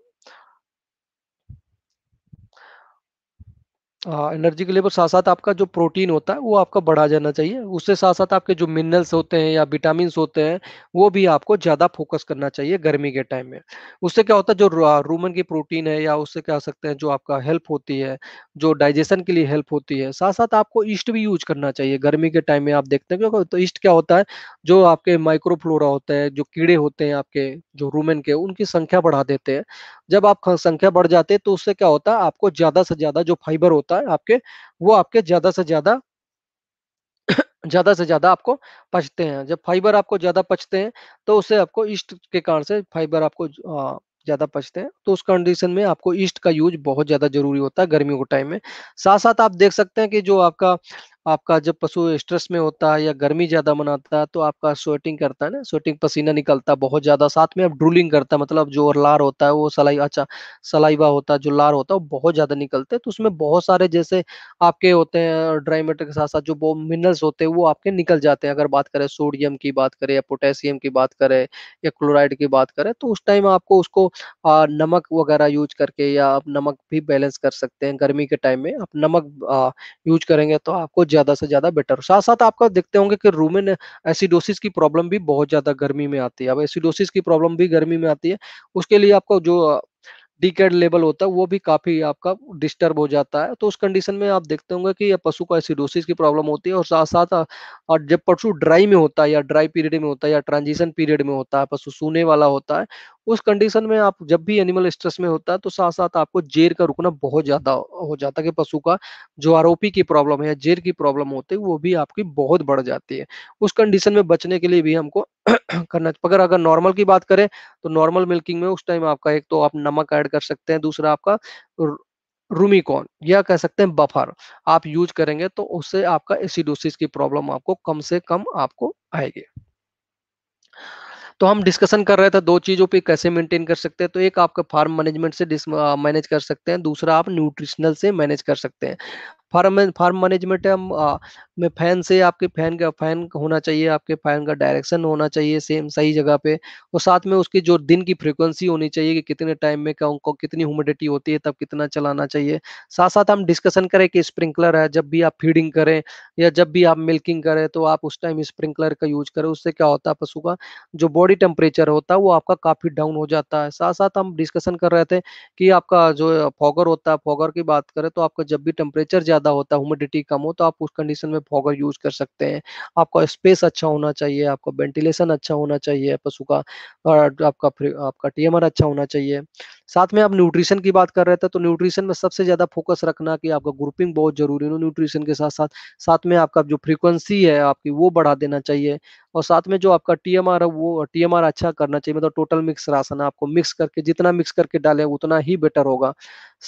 एनर्जी हाँ, के लेवल साथ साथ आपका जो प्रोटीन होता है वो आपका बढ़ा जाना चाहिए उससे साथ साथ आपके जो मिनरल्स होते हैं या विटामिन होते हैं वो भी आपको ज़्यादा फोकस करना चाहिए गर्मी के टाइम में उससे क्या होता है जो रूमन की प्रोटीन है या उससे क्या सकते हैं जो आपका हेल्प होती है जो डाइजेशन के लिए हेल्प होती है साथ साथ आपको ईस्ट भी यूज करना चाहिए गर्मी के टाइम में आप देखते हैं क्योंकि तो ईस्ट क्या होता है जो आपके माइक्रोफ्लोरा होता है जो कीड़े होते हैं आपके जो रूमन के उनकी संख्या बढ़ा देते हैं जब आप संख्या बढ़ जाते तो उससे क्या होता है आपको ज्यादा से ज्यादा जो फाइबर होता है आपके वो आपके ज्यादा से ज्यादा (clears throat) ज्यादा से ज्यादा आपको पचते हैं जब फाइबर आपको ज्यादा पचते हैं तो उससे आपको ईस्ट के कारण से फाइबर आपको ज्यादा पचते हैं तो उस कंडीशन में आपको ईस्ट का यूज बहुत ज्यादा जरूरी होता है गर्मियों के टाइम में साथ साथ आप देख सकते हैं कि जो आपका आपका जब पशु स्ट्रेस में होता है या गर्मी ज्यादा मनाता है तो आपका स्वेटिंग करता है ना स्वेटिंग पसीना निकलता है बहुत ज्यादा साथ में अब ड्रूलिंग करता है मतलब जो लार होता है वो सलाई अच्छा सलाइवा होता है जो लार होता है वो बहुत ज्यादा निकलते हैं तो उसमें बहुत सारे जैसे आपके होते हैं ड्राई मेटर के साथ साथ जो मिनरल्स होते हैं वो आपके निकल जाते हैं अगर बात करें सोडियम की बात करें या पोटेशियम की बात करें या क्लोराइड की बात करें तो उस टाइम आपको उसको नमक वगैरह यूज करके या आप नमक भी बैलेंस कर सकते हैं गर्मी के टाइम में आप नमक यूज करेंगे तो आपको ज्यादा से ज्यादा बेटर साथ साथ आपका देखते होंगे कि रूमेन एसिडोसिस की प्रॉब्लम भी बहुत ज्यादा गर्मी में आती है अब एसिडोसिस की प्रॉब्लम भी गर्मी में आती है उसके लिए आपका जो डीकेड लेवल होता है वो भी काफी आपका डिस्टर्ब हो जाता है तो उस कंडीशन में आप देखते होंगे कि पशु को एसिडोसिस की प्रॉब्लम होती है और साथ साथ और जब पशु ड्राई में होता है या ड्राई पीरियड में होता है या ट्रांजिशन पीरियड में होता है पशु सूने वाला होता है उस कंडीशन में आप जब भी एनिमल स्ट्रेस में होता है तो साथ साथ आपको जेर का रुकना बहुत ज्यादा हो जाता है कि पशु का जो आरोपी की प्रॉब्लम है या जेर की प्रॉब्लम होती है वो भी आपकी बहुत बढ़ जाती है उस कंडीशन में बचने के लिए भी हमको (clears throat) करना अगर अगर नॉर्मल की बात करें तो नॉर्मल मिल्किंग में उस टाइम आपका एक तो आप नमक ऐड कर सकते हैं दूसरा आपका रूमिकॉन या कह सकते हैं बफर आप यूज करेंगे तो उससे आपका एसिडोसिस की प्रॉब्लम आपको कम से कम आपको आएगी तो हम डिस्कशन कर रहे थे दो चीज़ों पे कैसे मेंटेन कर सकते हैं तो एक आपका फार्म मैनेजमेंट से मैनेज कर सकते हैं दूसरा आप न्यूट्रिशनल से मैनेज कर सकते हैं फार्म फार्म मैनेजमेंट है हम आ, में फैन से आपके फैन का फैन होना चाहिए आपके फैन का डायरेक्शन होना चाहिए सेम सही जगह पे और साथ में उसकी जो दिन की फ्रिक्वेंसी होनी चाहिए कि कितने टाइम में उनको कितनी ह्यूमिडिटी होती है तब कितना चलाना चाहिए साथ साथ हम डिस्कशन करें कि स्प्रिंकलर है जब भी आप फीडिंग करें या जब भी आप मिल्किंग करें तो आप उस टाइम स्प्रिंकलर का यूज करें उससे क्या होता है पशु का जो बॉडी टेम्परेचर होता है वो आपका काफी डाउन हो जाता है साथ साथ हम डिस्कशन कर रहे थे कि आपका जो फॉगर होता है फॉगर की बात करें तो आपका जब भी टेम्परेचर ज्यादा ज्यादा होता है ह्यूमिडिटी कम हो तो आप उस कंडीशन में फॉगर यूज कर सकते हैं आपका स्पेस अच्छा होना चाहिए आपका वेंटिलेशन अच्छा होना चाहिए पशु का और आपका आपका टीएमआर अच्छा होना चाहिए साथ में आप न्यूट्रिशन की बात कर रहे थे तो न्यूट्रिशन में सबसे ज्यादा फोकस रखना कि आपका ग्रुपिंग बहुत जरूरी है न्यूट्रिशन के साथ साथ साथ में आपका जो फ्रीक्वेंसी है आपकी वो बढ़ा देना चाहिए और साथ में जो आपका टीएमआर है वो टीएमआर अच्छा करना चाहिए मतलब टोटल मिक्स राशन आपको मिक्स करके जितना मिक्स करके डालें उतना ही बेटर होगा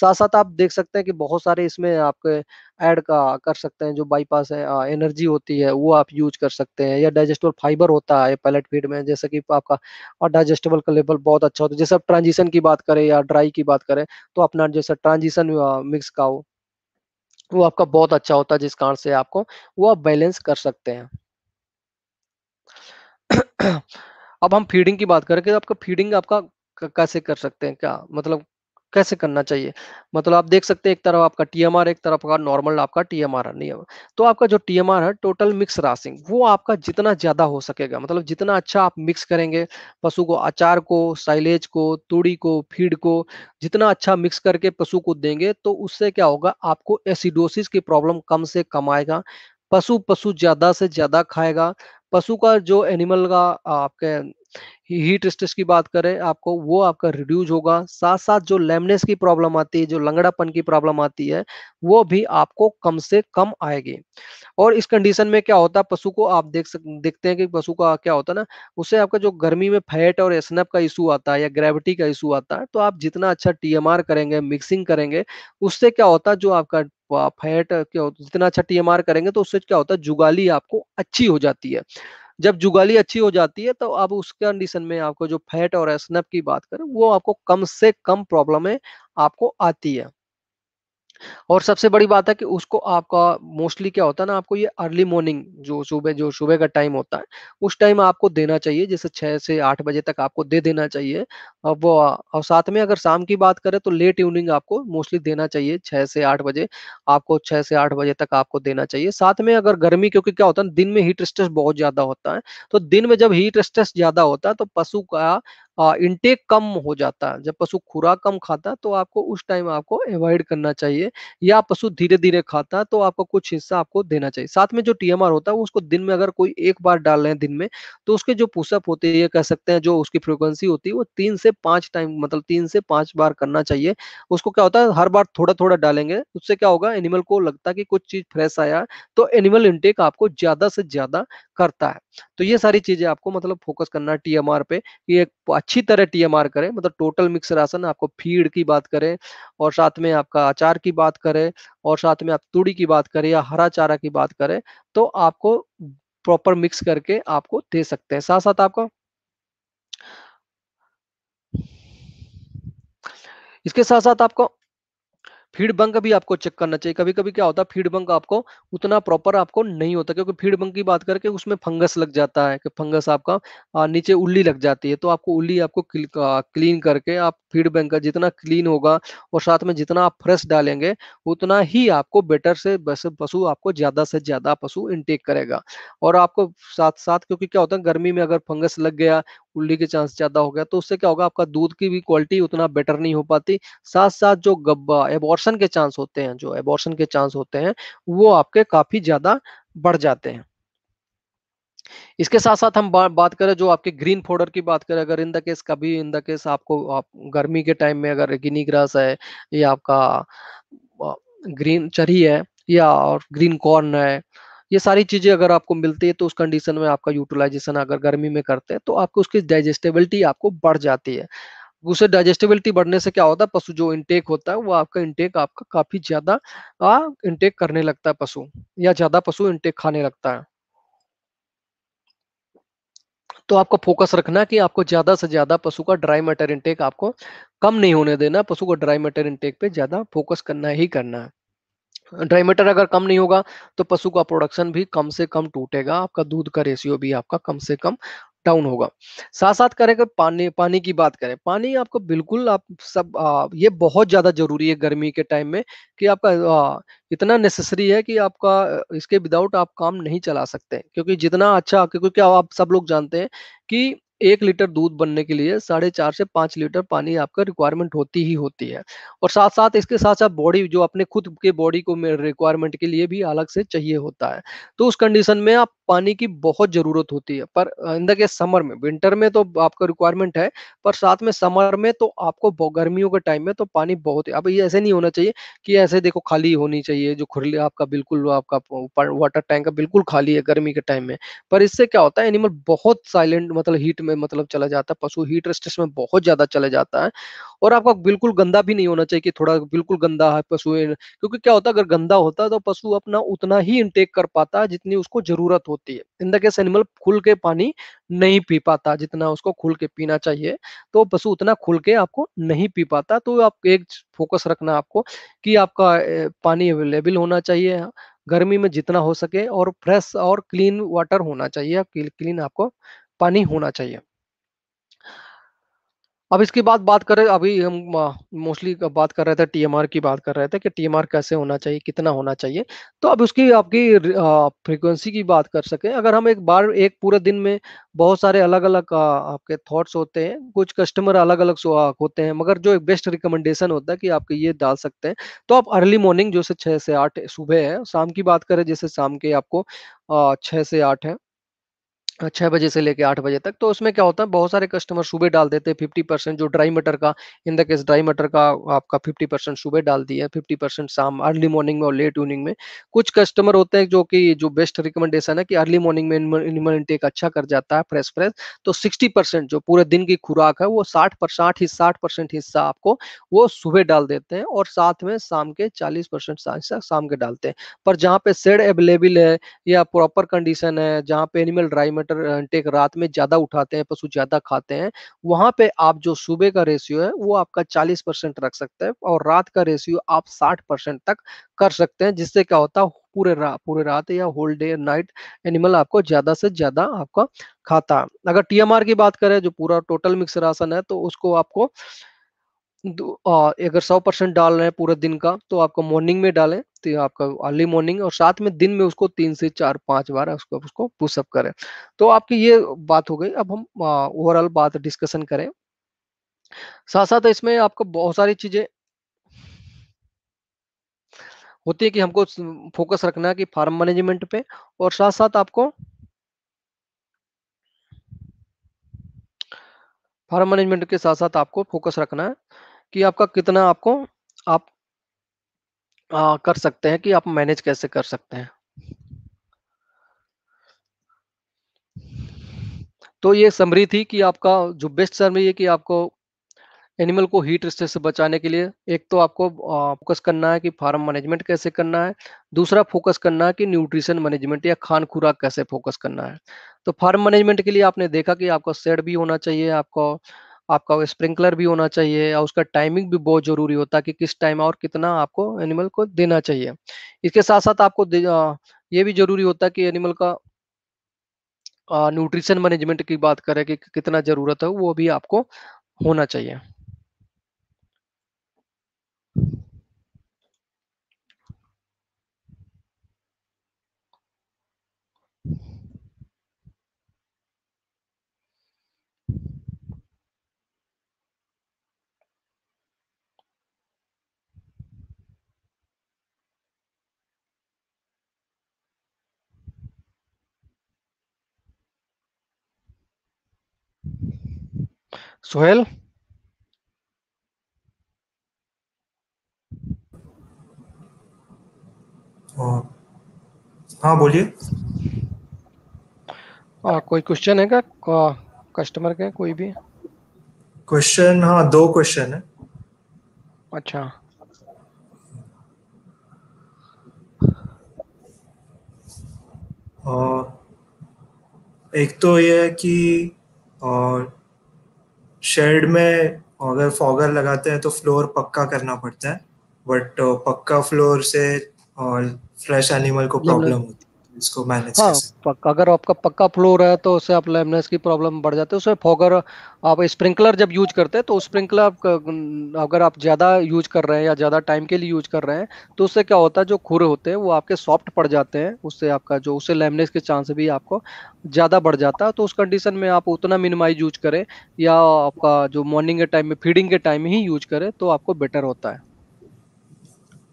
साथ साथ आप देख सकते हैं कि बहुत सारे इसमें आपके ऐड का कर सकते हैं जो बाईपास है आ, एनर्जी होती है वो आप यूज कर सकते हैं या डाइजेस्टेबल फाइबर होता है पैलेट फीड में जैसे कि आपका और डाइजेस्टेबल का लेवल बहुत अच्छा होता है जैसे आप ट्रांजिशन की बात करें या ड्राई की बात करें तो अपना जैसे ट्रांजिशन मिक्स का हो वो आपका बहुत अच्छा होता है जिस कारण से आपको वो आप बैलेंस कर सकते हैं अब हम फीडिंग की बात करें कि आपका फीडिंग आपका कैसे कर सकते हैं क्या मतलब कैसे करना चाहिए मतलब आप देख सकते हैं एक तरफ आपका टीएमआर एक तरफ का नॉर्मल आपका टीएमआर है तो आपका जो टीएमआर है टोटल मिक्स राशिंग वो आपका जितना ज्यादा हो सकेगा मतलब जितना अच्छा आप मिक्स करेंगे पशु को अचार को साइलेज को तूड़ी को फीड को जितना अच्छा मिक्स करके पशु को देंगे तो उससे क्या होगा आपको एसिडोसिस की प्रॉब्लम कम से कम आएगा पशु पशु ज्यादा से ज्यादा खाएगा पशु का जो एनिमल का आपके हीट स्ट्रेस की बात करें आपको वो आपका रिड्यूज होगा साथ साथ जो लेमनेस की प्रॉब्लम आती है जो लंगड़ापन की प्रॉब्लम आती है वो भी आपको कम से कम आएगी और इस कंडीशन में क्या होता है पशु को आप देख सक देखते हैं कि पशु का क्या होता है ना उससे आपका जो गर्मी में फैट और स्नप का इशू आता है या ग्रेविटी का इशू आता है तो आप जितना अच्छा टी करेंगे मिक्सिंग करेंगे उससे क्या होता है जो आपका फैट क्या होता जितना अच्छा टी करेंगे तो उससे क्या होता है जुगाली आपको अच्छी हो जाती है जब जुगाली अच्छी हो जाती है तो अब उस कंडीशन में आपको जो फैट और एसनप की बात करें वो आपको कम से कम है आपको आती है और सबसे बड़ी बात है कि उसको आपका मोस्टली क्या होता है ना आपको ये अर्ली मॉर्निंग जो सुबह जो सुबह का टाइम होता है उस टाइम आपको देना चाहिए जैसे छः से आठ बजे तक आपको दे देना चाहिए अब वो और साथ में अगर शाम की बात करें तो लेट इवनिंग आपको मोस्टली देना चाहिए छः से आठ बजे आपको छः से आठ बजे तक आपको देना चाहिए साथ में अगर गर्मी क्योंकि क्या होता है दिन में हीट स्ट्रेस बहुत ज़्यादा होता है तो दिन में जब हीट स्ट्रेस ज़्यादा होता है तो पशु का इनटेक कम हो जाता है जब पशु खुराक कम खाता है तो आपको उस टाइम आपको अवॉइड करना चाहिए या पशु धीरे धीरे खाता है तो आपको कुछ हिस्सा आपको देना चाहिए साथ में जो टीएमआर होता है उसको दिन में अगर कोई एक बार डाल रहे हैं दिन में तो उसके जो पुशअप होते हैं कह सकते हैं जो उसकी फ्रिक्वेंसी होती है वो तीन से पांच टाइम मतलब तीन से पांच बार करना चाहिए उसको क्या होता है हर बार थोड़ा थोड़ा डालेंगे उससे क्या होगा एनिमल को लगता है कि कुछ चीज फ्रेश आया तो एनिमल इनटेक आपको ज्यादा से ज्यादा करता है तो ये सारी चीजें आपको मतलब फोकस करना टीएमआर पे कि एक अच्छी तरह टीएमआर करें मतलब टोटल मिक्स राशन आपको फीड की बात करें और साथ में आपका अचार की बात करें और साथ में आप तूड़ी की बात करें या हरा चारा की बात करें तो आपको प्रॉपर मिक्स करके आपको दे सकते हैं साथ साथ आपको इसके साथ साथ आपको फीड बंक भी आपको चेक करना चाहिए कभी कभी क्या होता है फीड बंक आपको उतना प्रॉपर आपको नहीं होता क्योंकि फीड बंक की बात करके उसमें फंगस लग जाता है कि फंगस आपका नीचे उल्ली लग जाती है तो आपको उल्ली आपको क्लीन करके आप फीड बैंक का जितना क्लीन होगा और साथ में जितना आप फ्रेश डालेंगे उतना ही आपको बेटर से पशु आपको ज्यादा से ज्यादा पशु इनटेक करेगा और आपको साथ साथ क्योंकि क्या होता है गर्मी में अगर फंगस लग गया उल्टी के चांस ज्यादा हो गया तो उससे क्या होगा आपका दूध की भी क्वालिटी उतना बेटर नहीं हो पाती साथ साथ जो गब्बा एबॉर्सन के चांस होते हैं जो एबॉर्सन के चांस होते हैं वो आपके काफी ज्यादा बढ़ जाते हैं इसके साथ साथ हम बा, बात करें जो आपके ग्रीन फोडर की बात करें अगर इन द केस कभी इन द केस आपको आप गर्मी के टाइम में अगर गिनी ग्रास है या आपका ग्रीन चरी है या और ग्रीन कॉर्न है ये सारी चीजें अगर आपको मिलती है तो उस कंडीशन में आपका यूटिलाइजेशन अगर गर्मी में करते हैं तो आपको उसकी डाइजेस्टेबिलिटी आपको बढ़ जाती है उसे डाइजेस्टेबिलिटी बढ़ने से क्या होता है पशु जो इनटेक होता है वो आपका इनटेक आपका काफी ज्यादा इनटेक करने लगता है पशु या ज्यादा पशु इनटेक खाने लगता है तो आपको फोकस रखना कि आपको ज्यादा से ज्यादा पशु का ड्राई मैटर इनटेक आपको कम नहीं होने देना पशु को ड्राई मैटर इनटेक पे ज्यादा फोकस करना ही करना है डायमीटर अगर कम नहीं होगा तो पशु का प्रोडक्शन भी कम से कम टूटेगा आपका दूध का रेशियो भी आपका कम से कम डाउन होगा साथ साथ करें पानी पानी की बात करें पानी आपको बिल्कुल आप सब आ, ये बहुत ज्यादा जरूरी है गर्मी के टाइम में कि आपका आ, इतना नेसेसरी है कि आपका इसके विदाउट आप काम नहीं चला सकते क्योंकि जितना अच्छा क्योंकि क्या आप सब लोग जानते हैं कि एक लीटर दूध बनने के लिए साढ़े चार से पाँच लीटर पानी आपका रिक्वायरमेंट होती ही होती है और साथ साथ इसके साथ साथ बॉडी जो अपने खुद के बॉडी को रिक्वायरमेंट के लिए भी अलग से चाहिए होता है तो उस कंडीशन में आप पानी की बहुत जरूरत होती है पर इन द केस समर में विंटर में तो आपका रिक्वायरमेंट है पर साथ में समर में तो आपको गर्मियों के टाइम में तो पानी बहुत है अब ये ऐसे नहीं होना चाहिए कि ऐसे देखो खाली होनी चाहिए जो खुरली आपका बिल्कुल आपका वाटर टैंक बिल्कुल खाली है गर्मी के टाइम में पर इससे क्या होता है एनिमल बहुत साइलेंट मतलब हीट में मतलब चला जाता है पशु हीट स्ट्रेस में बहुत ज्यादा चला जाता है और आपका बिल्कुल गंदा भी नहीं होना चाहिए कि थोड़ा बिल्कुल गंदा है पशु क्योंकि क्या होता है अगर गंदा होता तो पशु अपना उतना ही इनटेक कर पाता है जितनी उसको जरूरत होती है इन द केस एनिमल खुल के पानी नहीं पी पाता जितना उसको खुल के पीना चाहिए तो पशु उतना खुल के आपको नहीं पी पाता तो आप एक फोकस रखना आपको कि आपका पानी अवेलेबल होना चाहिए गर्मी में जितना हो सके और फ्रेश और क्लीन वाटर होना चाहिए क्लीन आपको पानी होना चाहिए अब इसके बाद बात करें अभी हम मोस्टली बात कर रहे थे टीएमआर की बात कर रहे थे कि टीएमआर कैसे होना चाहिए कितना होना चाहिए तो अब उसकी आपकी फ्रीक्वेंसी की बात कर सकें अगर हम एक बार एक पूरे दिन में बहुत सारे अलग अलग आपके थॉट्स होते हैं कुछ कस्टमर अलग अलग होते हैं मगर जो एक बेस्ट रिकमेंडेशन होता है कि आपके ये डाल सकते हैं तो आप अर्ली मॉर्निंग जो से छः से आठ सुबह है शाम की बात करें जैसे शाम के आपको छः से आठ है छः बजे से लेके आठ बजे तक तो उसमें क्या होता है बहुत सारे कस्टमर सुबह डाल देते हैं फिफ्टी परसेंट जो ड्राई मटर का इन द केस ड्राई मटर का आपका फिफ्टी परसेंट सुबह डाल दिया फिफ्टी परसेंट शाम अर्ली मॉर्निंग में और लेट इवनिंग में कुछ कस्टमर होते हैं जो कि जो बेस्ट रिकमेंडेशन है कि अर्ली मॉर्निंग में एनिमल इंटेक अच्छा कर जाता है फ्रेश फ्रेश तो सिक्सटी जो पूरे दिन की खुराक है वो साठ साठ ही साठ परसेंट हिस्सा आपको वो सुबह डाल देते हैं और साथ में शाम के चालीस परसेंट शाम के डालते हैं पर जहाँ पे सेड अवेलेबल है या प्रॉपर कंडीशन है जहाँ पे animal dry matter water intake रात में ज्यादा उठाते हैं पशु ज्यादा खाते हैं वहां पे आप जो सुबह का रेशियो है वो आपका 40 परसेंट रख सकते हैं और रात का रेशियो आप 60 परसेंट तक कर सकते हैं जिससे क्या होता है पूरे रा, पूरे रात या होल डे नाइट एनिमल आपको ज्यादा से ज्यादा आपका खाता अगर टीएमआर की बात करें जो पूरा टोटल मिक्स राशन है तो उसको आपको अगर सौ परसेंट डाल रहे हैं पूरे दिन का तो आपका मॉर्निंग में डालें तो आपका अर्ली मॉर्निंग और साथ में दिन में उसको तीन से चार पांच बार उसको उसको पुशअप करें तो आपकी ये बात हो गई अब हम ओवरऑल बात डिस्कशन करें साथ साथ इसमें आपको बहुत सारी चीजें होती है कि हमको फोकस रखना है कि फार्म मैनेजमेंट पे और साथ साथ आपको फार्म मैनेजमेंट के साथ साथ आपको फोकस रखना है कि आपका कितना आपको आप आ, कर सकते हैं कि आप मैनेज कैसे कर सकते हैं तो ये समरी थी कि आपका जो बेस्ट समरी है कि आपको एनिमल को हीट स्ट्रेस से बचाने के लिए एक तो आपको फोकस करना है कि फार्म मैनेजमेंट कैसे करना है दूसरा फोकस करना है कि न्यूट्रिशन मैनेजमेंट या खान खुराक कैसे फोकस करना है तो फार्म मैनेजमेंट के लिए आपने देखा कि आपका सेड भी होना चाहिए आपको आपका स्प्रिंकलर भी होना चाहिए और उसका टाइमिंग भी बहुत जरूरी होता है कि किस टाइम और कितना आपको एनिमल को देना चाहिए इसके साथ साथ आपको ये भी जरूरी होता है कि एनिमल का न्यूट्रिशन मैनेजमेंट की बात करें कि कितना जरूरत है वो भी आपको होना चाहिए सोहेल uh, हाँ बोलिए कोई क्वेश्चन है क्या कस्टमर के कोई भी क्वेश्चन हाँ दो क्वेश्चन है अच्छा आ, uh, एक तो ये है कि आ, uh, शेड में अगर फॉगर लगाते हैं तो फ्लोर पक्का करना पड़ता है बट पक्का फ्लोर से और फ्रेश एनिमल को प्रॉब्लम मतलब होती है इसको मैनेज हाँ, पक, अगर आपका पक्का फ्लोर है तो उससे आप लेमनेस की प्रॉब्लम बढ़ जाती है उसमें फॉगर आप स्प्रिंकलर जब यूज करते हैं तो स्प्रिंकलर आप अगर आप ज़्यादा यूज कर रहे हैं या ज़्यादा टाइम के लिए यूज कर रहे हैं तो उससे क्या होता है जो खुर होते हैं वो आपके सॉफ्ट पड़ जाते हैं उससे आपका जो उससे लेमनेस के चांस भी आपको ज़्यादा बढ़ जाता है तो उस कंडीशन में आप उतना मिनिमाइज यूज करें या आपका जो मॉर्निंग के टाइम में फीडिंग के टाइम ही यूज करें तो आपको बेटर होता है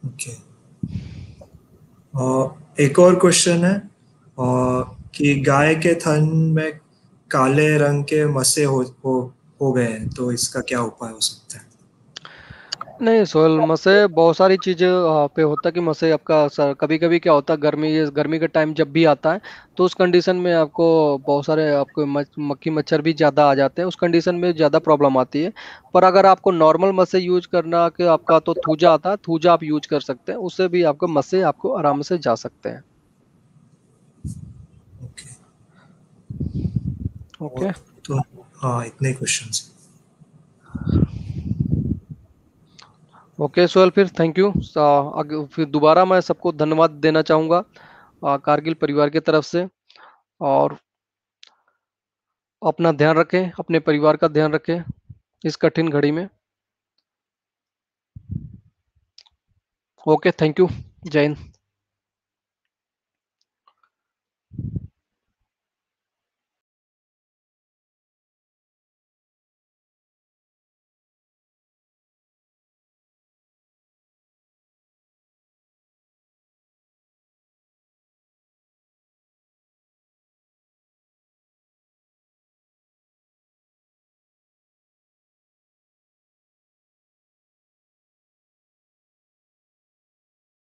ओके okay. uh... एक और क्वेश्चन है और कि गाय के थन में काले रंग के मसे हो, हो, हो गए हैं तो इसका क्या उपाय हो सकता है नहीं सोहेल मसे बहुत सारी चीज़ें पे होता है कि मसे आपका सर कभी कभी क्या होता है गर्मी गर्मी का टाइम जब भी आता है तो उस कंडीशन में आपको बहुत सारे आपको मक्खी मच्छर भी ज़्यादा आ जाते हैं उस कंडीशन में ज़्यादा प्रॉब्लम आती है पर अगर आपको नॉर्मल मसे यूज करना कि आपका तो थूजा आता है थूजा आप यूज कर सकते हैं उससे भी आपको मसे आपको आराम से जा सकते हैं ओके okay. okay. तो हाँ इतने क्वेश्चन ओके सोहेल फिर थैंक यू फिर दोबारा मैं सबको धन्यवाद देना चाहूँगा कारगिल परिवार की तरफ से और अपना ध्यान रखें अपने परिवार का ध्यान रखें इस कठिन घड़ी में ओके थैंक यू जय हिंद